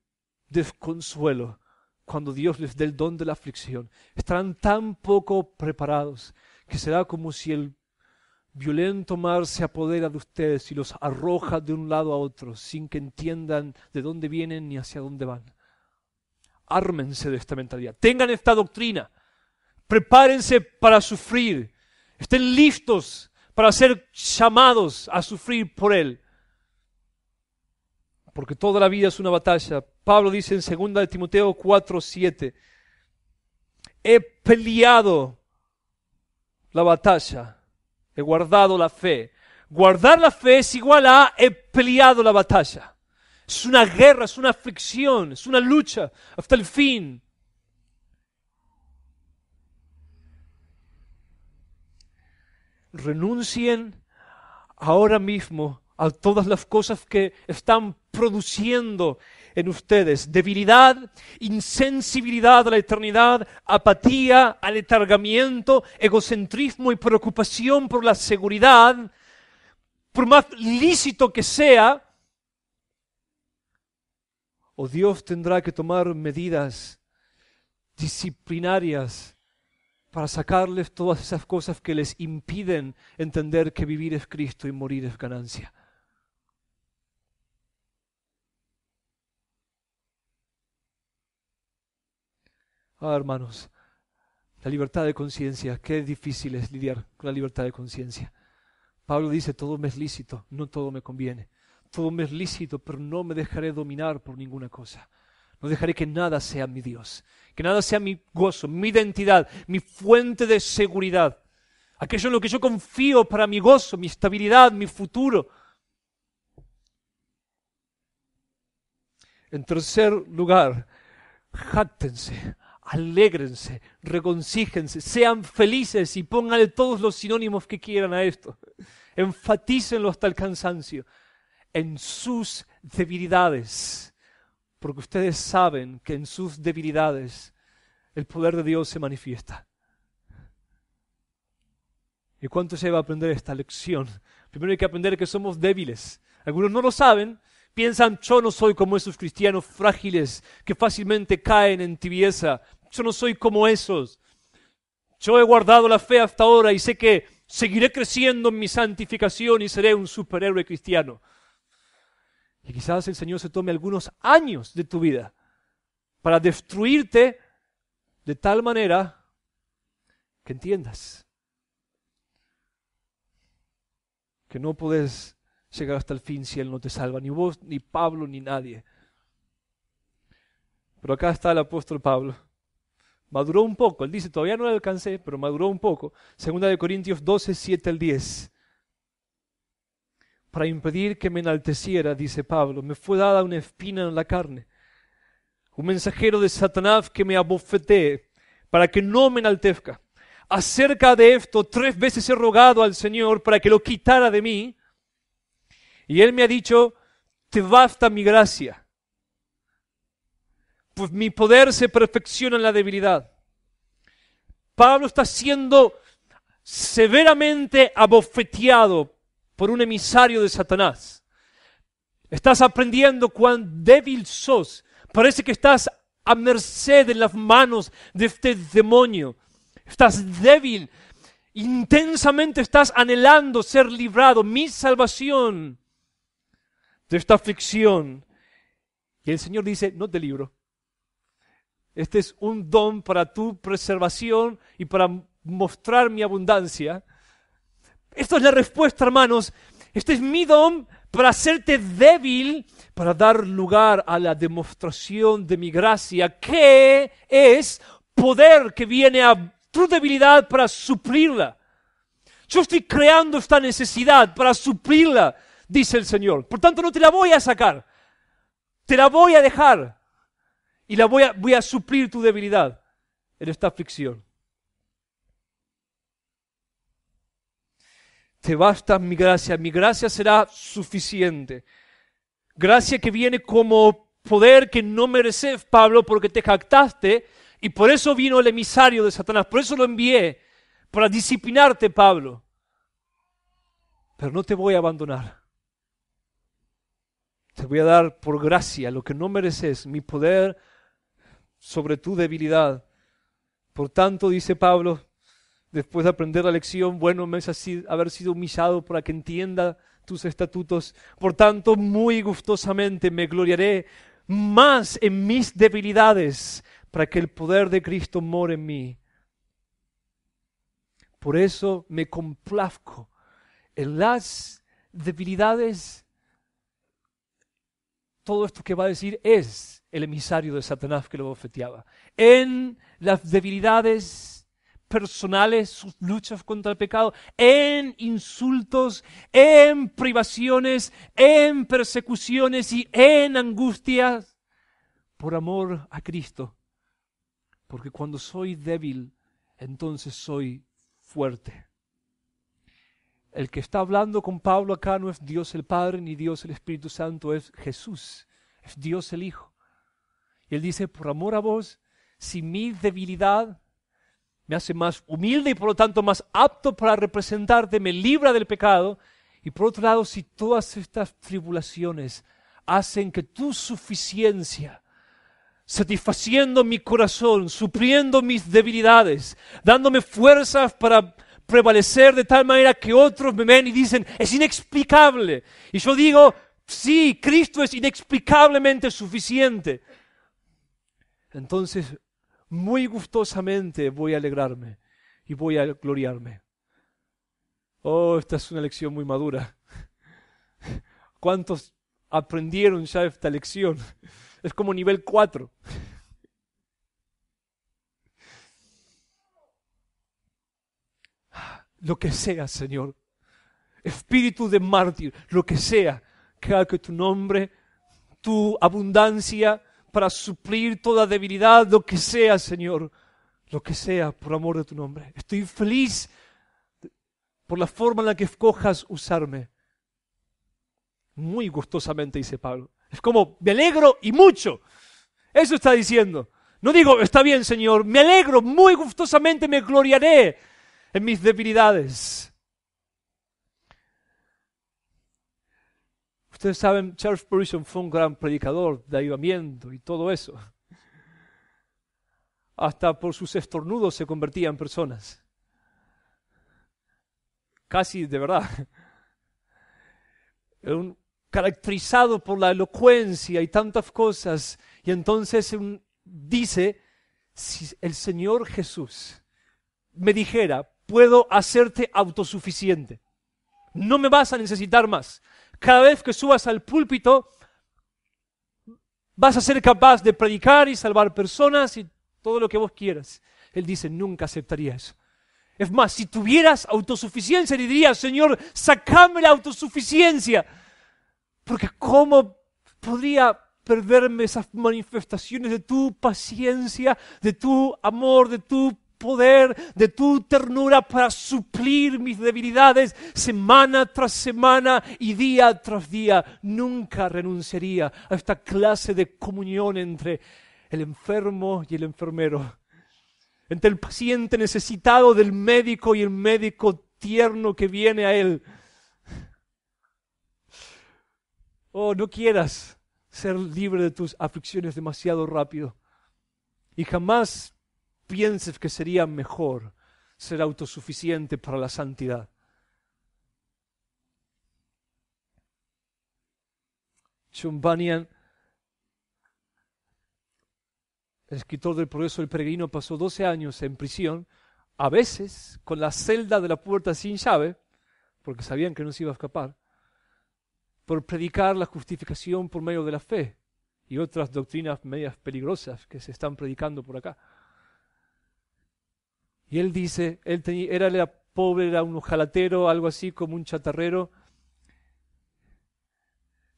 desconsuelo cuando Dios les dé el don de la aflicción. Estarán tan poco preparados que será como si el violento mar se apodera de ustedes y los arroja de un lado a otro sin que entiendan de dónde vienen ni hacia dónde van ármense de esta mentalidad, tengan esta doctrina, prepárense para sufrir, estén listos para ser llamados a sufrir por Él. Porque toda la vida es una batalla. Pablo dice en 2 de Timoteo 4, 7, he peleado la batalla, he guardado la fe. Guardar la fe es igual a he peleado la batalla. Es una guerra, es una aflicción, es una lucha hasta el fin. Renuncien ahora mismo a todas las cosas que están produciendo en ustedes. Debilidad, insensibilidad a la eternidad, apatía, aletargamiento, egocentrismo y preocupación por la seguridad, por más lícito que sea, o Dios tendrá que tomar medidas disciplinarias para sacarles todas esas cosas que les impiden entender que vivir es Cristo y morir es ganancia. Ah, hermanos, la libertad de conciencia, qué difícil es lidiar con la libertad de conciencia. Pablo dice, todo me es lícito, no todo me conviene todo me es lícito, pero no me dejaré dominar por ninguna cosa. No dejaré que nada sea mi Dios, que nada sea mi gozo, mi identidad, mi fuente de seguridad. Aquello en lo que yo confío para mi gozo, mi estabilidad, mi futuro. En tercer lugar, jactense, alégrense, reconcíjense, sean felices y pónganle todos los sinónimos que quieran a esto. Enfatícenlo hasta el cansancio en sus debilidades, porque ustedes saben que en sus debilidades el poder de Dios se manifiesta. ¿Y cuánto se va a aprender esta lección? Primero hay que aprender que somos débiles. Algunos no lo saben, piensan, yo no soy como esos cristianos frágiles que fácilmente caen en tibieza. Yo no soy como esos. Yo he guardado la fe hasta ahora y sé que seguiré creciendo en mi santificación y seré un superhéroe cristiano. Y quizás el Señor se tome algunos años de tu vida para destruirte de tal manera que entiendas que no puedes llegar hasta el fin si Él no te salva, ni vos, ni Pablo, ni nadie. Pero acá está el apóstol Pablo. Maduró un poco, él dice, todavía no le alcancé, pero maduró un poco. Segunda de Corintios 12, 7 al 10 para impedir que me enalteciera, dice Pablo, me fue dada una espina en la carne, un mensajero de Satanás que me abofetee para que no me enaltezca. Acerca de esto, tres veces he rogado al Señor para que lo quitara de mí, y Él me ha dicho, te basta mi gracia, pues mi poder se perfecciona en la debilidad. Pablo está siendo severamente abofeteado por un emisario de Satanás. Estás aprendiendo cuán débil sos. Parece que estás a merced en las manos de este demonio. Estás débil. Intensamente estás anhelando ser librado, mi salvación de esta aflicción. Y el Señor dice, no te libro. Este es un don para tu preservación y para mostrar mi abundancia. Esta es la respuesta, hermanos. Este es mi don para hacerte débil, para dar lugar a la demostración de mi gracia, que es poder que viene a tu debilidad para suplirla. Yo estoy creando esta necesidad para suplirla, dice el Señor. Por tanto, no te la voy a sacar, te la voy a dejar y la voy a suplir tu debilidad en esta aflicción. Te basta mi gracia, mi gracia será suficiente. Gracia que viene como poder que no mereces, Pablo, porque te jactaste y por eso vino el emisario de Satanás, por eso lo envié, para disciplinarte, Pablo. Pero no te voy a abandonar. Te voy a dar por gracia lo que no mereces, mi poder sobre tu debilidad. Por tanto, dice Pablo, después de aprender la lección, bueno me es así, haber sido humillado para que entienda tus estatutos. Por tanto, muy gustosamente me gloriaré más en mis debilidades para que el poder de Cristo more en mí. Por eso me complazco en las debilidades. Todo esto que va a decir es el emisario de Satanás que lo bofeteaba. En las debilidades personales, sus luchas contra el pecado, en insultos, en privaciones, en persecuciones y en angustias por amor a Cristo. Porque cuando soy débil, entonces soy fuerte. El que está hablando con Pablo acá no es Dios el Padre ni Dios el Espíritu Santo, es Jesús, es Dios el Hijo. Y él dice, por amor a vos, si mi debilidad me hace más humilde y por lo tanto más apto para representarte, me libra del pecado. Y por otro lado, si todas estas tribulaciones hacen que tu suficiencia, satisfaciendo mi corazón, supliendo mis debilidades, dándome fuerzas para prevalecer de tal manera que otros me ven y dicen, es inexplicable. Y yo digo, sí, Cristo es inexplicablemente suficiente. Entonces muy gustosamente voy a alegrarme y voy a gloriarme. Oh, esta es una lección muy madura. ¿Cuántos aprendieron ya esta lección? Es como nivel 4. Lo que sea, Señor. Espíritu de mártir, lo que sea. Que haga que tu nombre, tu abundancia, para suplir toda debilidad, lo que sea, Señor, lo que sea, por amor de tu nombre. Estoy feliz por la forma en la que escojas usarme. Muy gustosamente, dice Pablo. Es como, me alegro y mucho. Eso está diciendo. No digo, está bien, Señor, me alegro, muy gustosamente me gloriaré en mis debilidades. Ustedes saben, Charles Spurgeon fue un gran predicador de ayudamiento y todo eso. Hasta por sus estornudos se convertía en personas. Casi de verdad. caracterizado por la elocuencia y tantas cosas. Y entonces dice, si el Señor Jesús me dijera, puedo hacerte autosuficiente, no me vas a necesitar más, cada vez que subas al púlpito, vas a ser capaz de predicar y salvar personas y todo lo que vos quieras. Él dice, nunca aceptaría eso. Es más, si tuvieras autosuficiencia, le diría, Señor, sacame la autosuficiencia. Porque ¿cómo podría perderme esas manifestaciones de tu paciencia, de tu amor, de tu poder, de tu ternura para suplir mis debilidades semana tras semana y día tras día. Nunca renunciaría a esta clase de comunión entre el enfermo y el enfermero, entre el paciente necesitado del médico y el médico tierno que viene a él. Oh, no quieras ser libre de tus aflicciones demasiado rápido. Y jamás pienses que sería mejor ser autosuficiente para la santidad. Chumbanian escritor del progreso del peregrino, pasó 12 años en prisión, a veces con la celda de la puerta sin llave, porque sabían que no se iba a escapar, por predicar la justificación por medio de la fe y otras doctrinas medias peligrosas que se están predicando por acá. Y él dice, él era, pobre, era un ojalatero, algo así como un chatarrero.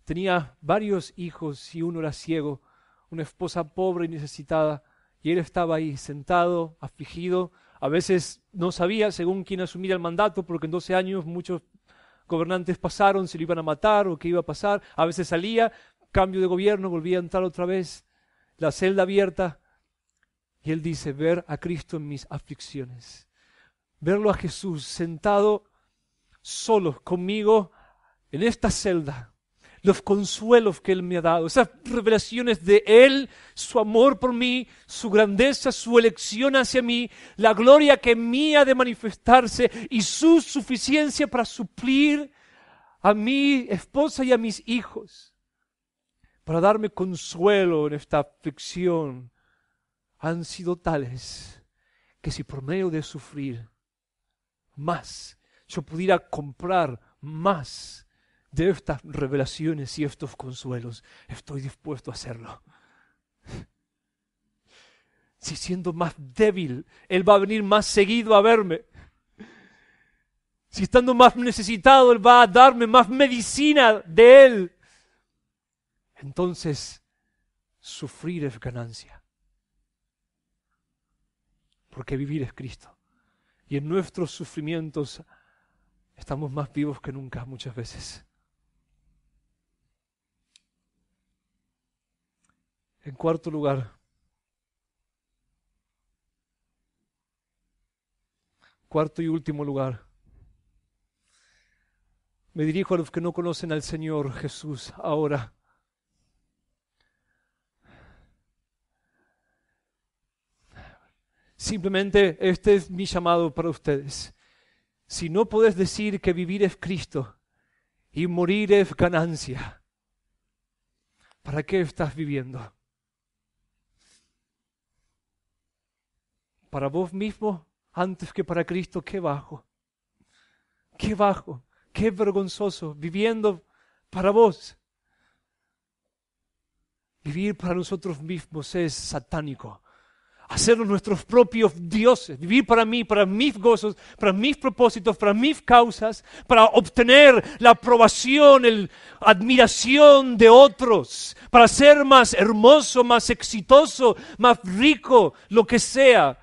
Tenía varios hijos y uno era ciego, una esposa pobre y necesitada, y él estaba ahí sentado, afligido. A veces no sabía según quién asumía el mandato, porque en 12 años muchos gobernantes pasaron, se lo iban a matar o qué iba a pasar. A veces salía, cambio de gobierno, volvía a entrar otra vez, la celda abierta, y él dice, ver a Cristo en mis aflicciones, verlo a Jesús sentado solo conmigo en esta celda, los consuelos que él me ha dado, esas revelaciones de él, su amor por mí, su grandeza, su elección hacia mí, la gloria que mí ha de manifestarse y su suficiencia para suplir a mi esposa y a mis hijos, para darme consuelo en esta aflicción han sido tales que si por medio de sufrir más, yo pudiera comprar más de estas revelaciones y estos consuelos, estoy dispuesto a hacerlo. Si siendo más débil, Él va a venir más seguido a verme. Si estando más necesitado, Él va a darme más medicina de Él. Entonces, sufrir es ganancia porque vivir es Cristo. Y en nuestros sufrimientos estamos más vivos que nunca muchas veces. En cuarto lugar, cuarto y último lugar, me dirijo a los que no conocen al Señor Jesús ahora. Simplemente este es mi llamado para ustedes. Si no podés decir que vivir es Cristo y morir es ganancia, ¿para qué estás viviendo? Para vos mismo antes que para Cristo, qué bajo, qué bajo, qué vergonzoso viviendo para vos. Vivir para nosotros mismos es satánico hacernos nuestros propios dioses, vivir para mí, para mis gozos, para mis propósitos, para mis causas, para obtener la aprobación, la admiración de otros, para ser más hermoso, más exitoso, más rico, lo que sea.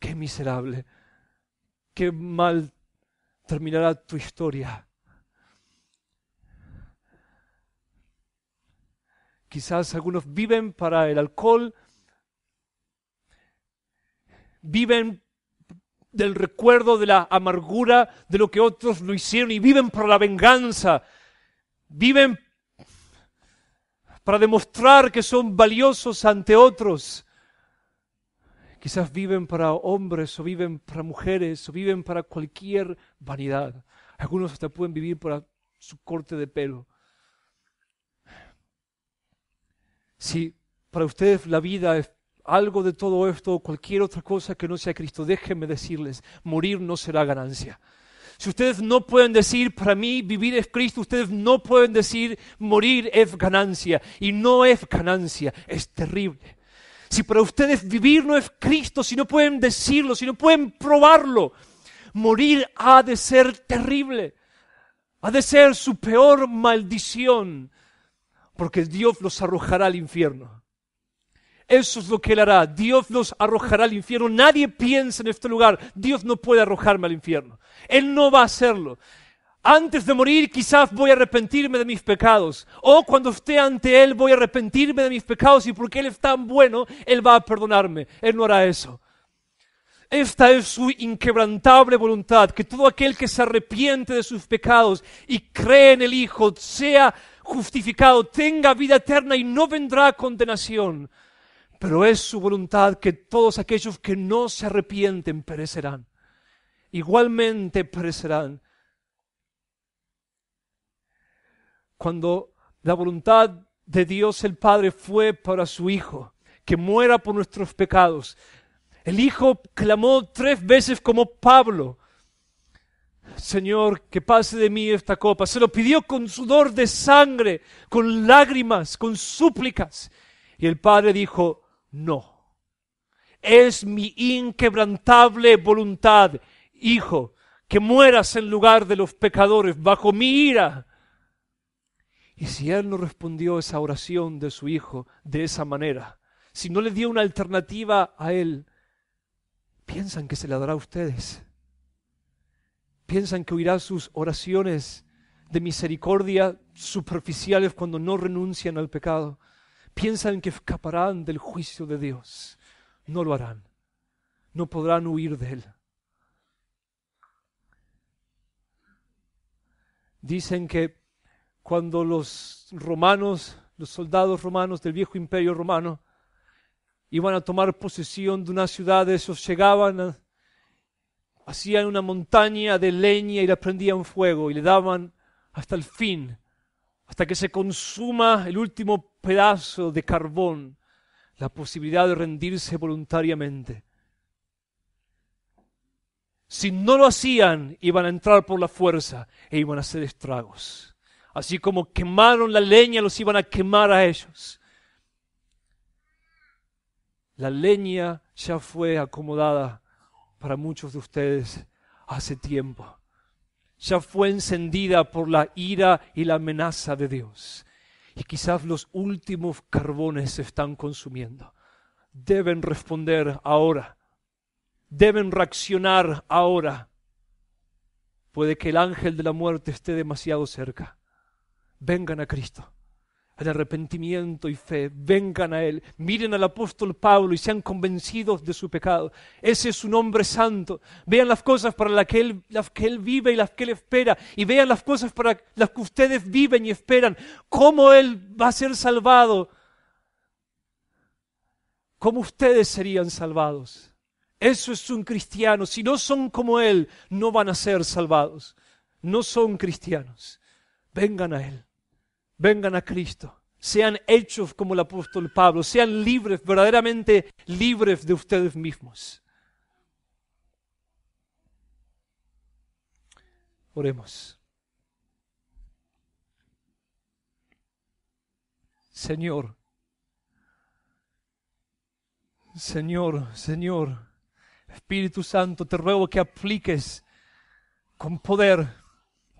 Qué miserable, qué mal terminará tu historia. Quizás algunos viven para el alcohol, viven del recuerdo de la amargura de lo que otros lo hicieron y viven por la venganza, viven para demostrar que son valiosos ante otros. Quizás viven para hombres o viven para mujeres o viven para cualquier vanidad. Algunos hasta pueden vivir para su corte de pelo. Si para ustedes la vida es algo de todo esto o cualquier otra cosa que no sea Cristo, déjenme decirles, morir no será ganancia. Si ustedes no pueden decir, para mí vivir es Cristo, ustedes no pueden decir, morir es ganancia. Y no es ganancia, es terrible. Si para ustedes vivir no es Cristo, si no pueden decirlo, si no pueden probarlo, morir ha de ser terrible. Ha de ser su peor maldición, porque Dios los arrojará al infierno. Eso es lo que Él hará. Dios nos arrojará al infierno. Nadie piensa en este lugar, Dios no puede arrojarme al infierno. Él no va a hacerlo. Antes de morir quizás voy a arrepentirme de mis pecados. O cuando esté ante Él voy a arrepentirme de mis pecados y porque Él es tan bueno, Él va a perdonarme. Él no hará eso. Esta es su inquebrantable voluntad, que todo aquel que se arrepiente de sus pecados y cree en el Hijo sea justificado, tenga vida eterna y no vendrá condenación, pero es su voluntad que todos aquellos que no se arrepienten perecerán. Igualmente perecerán. Cuando la voluntad de Dios el Padre fue para su Hijo, que muera por nuestros pecados, el Hijo clamó tres veces como Pablo, Señor, que pase de mí esta copa. Se lo pidió con sudor de sangre, con lágrimas, con súplicas. Y el Padre dijo, no. Es mi inquebrantable voluntad, hijo, que mueras en lugar de los pecadores, bajo mi ira. Y si él no respondió esa oración de su hijo de esa manera, si no le dio una alternativa a él, piensan que se la dará a ustedes. Piensan que oirá sus oraciones de misericordia superficiales cuando no renuncian al pecado. Piensan que escaparán del juicio de Dios. No lo harán. No podrán huir de Él. Dicen que cuando los romanos, los soldados romanos del viejo imperio romano, iban a tomar posesión de una ciudad, esos llegaban, ah, hacían una montaña de leña y la prendían fuego y le daban hasta el fin hasta que se consuma el último pedazo de carbón, la posibilidad de rendirse voluntariamente. Si no lo hacían, iban a entrar por la fuerza e iban a hacer estragos. Así como quemaron la leña, los iban a quemar a ellos. La leña ya fue acomodada para muchos de ustedes hace tiempo ya fue encendida por la ira y la amenaza de Dios. Y quizás los últimos carbones se están consumiendo. Deben responder ahora. Deben reaccionar ahora. Puede que el ángel de la muerte esté demasiado cerca. Vengan a Cristo el arrepentimiento y fe, vengan a Él, miren al apóstol Pablo y sean convencidos de su pecado. Ese es un hombre santo. Vean las cosas para las que, él, que Él vive y las que Él espera, y vean las cosas para las que ustedes viven y esperan. ¿Cómo Él va a ser salvado? ¿Cómo ustedes serían salvados? Eso es un cristiano. Si no son como Él, no van a ser salvados. No son cristianos. Vengan a Él vengan a Cristo, sean hechos como el apóstol Pablo, sean libres, verdaderamente libres de ustedes mismos. Oremos. Señor, Señor, Señor, Espíritu Santo, te ruego que apliques con poder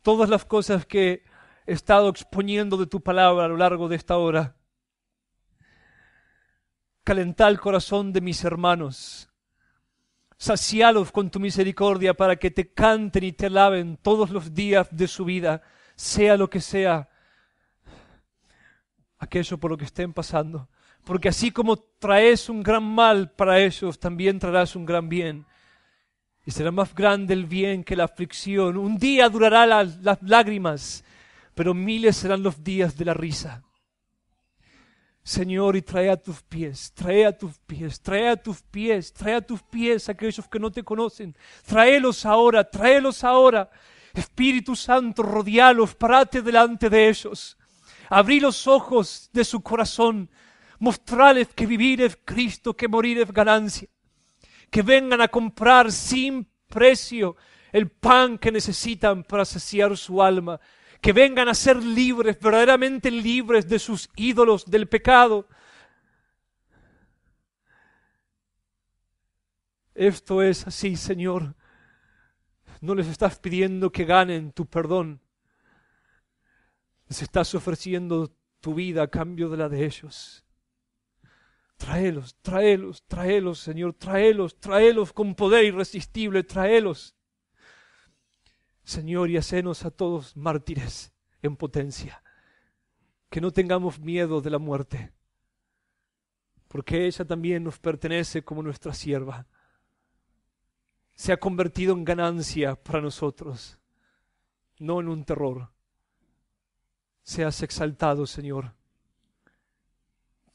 todas las cosas que he estado exponiendo de tu palabra a lo largo de esta hora. Calenta el corazón de mis hermanos. Sacialos con tu misericordia para que te canten y te laven todos los días de su vida, sea lo que sea aquello por lo que estén pasando. Porque así como traes un gran mal para ellos, también traerás un gran bien. Y será más grande el bien que la aflicción. Un día durarán las lágrimas, pero miles serán los días de la risa. Señor, y trae a tus pies, trae a tus pies, trae a tus pies, trae a tus pies a aquellos que no te conocen. Tráelos ahora, tráelos ahora. Espíritu Santo, rodealos, parate delante de ellos. Abrí los ojos de su corazón. Mostrales que vivir es Cristo, que morir es ganancia. Que vengan a comprar sin precio el pan que necesitan para saciar su alma que vengan a ser libres, verdaderamente libres de sus ídolos, del pecado. Esto es así, Señor. No les estás pidiendo que ganen tu perdón. Les estás ofreciendo tu vida a cambio de la de ellos. Traelos, traelos, traelos, Señor, traelos, traelos con poder irresistible, traelos. Señor, y hacenos a todos mártires en potencia, que no tengamos miedo de la muerte, porque ella también nos pertenece como nuestra sierva. Se ha convertido en ganancia para nosotros, no en un terror. Seas exaltado, Señor.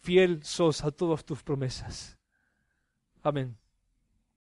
Fiel sos a todas tus promesas. Amén.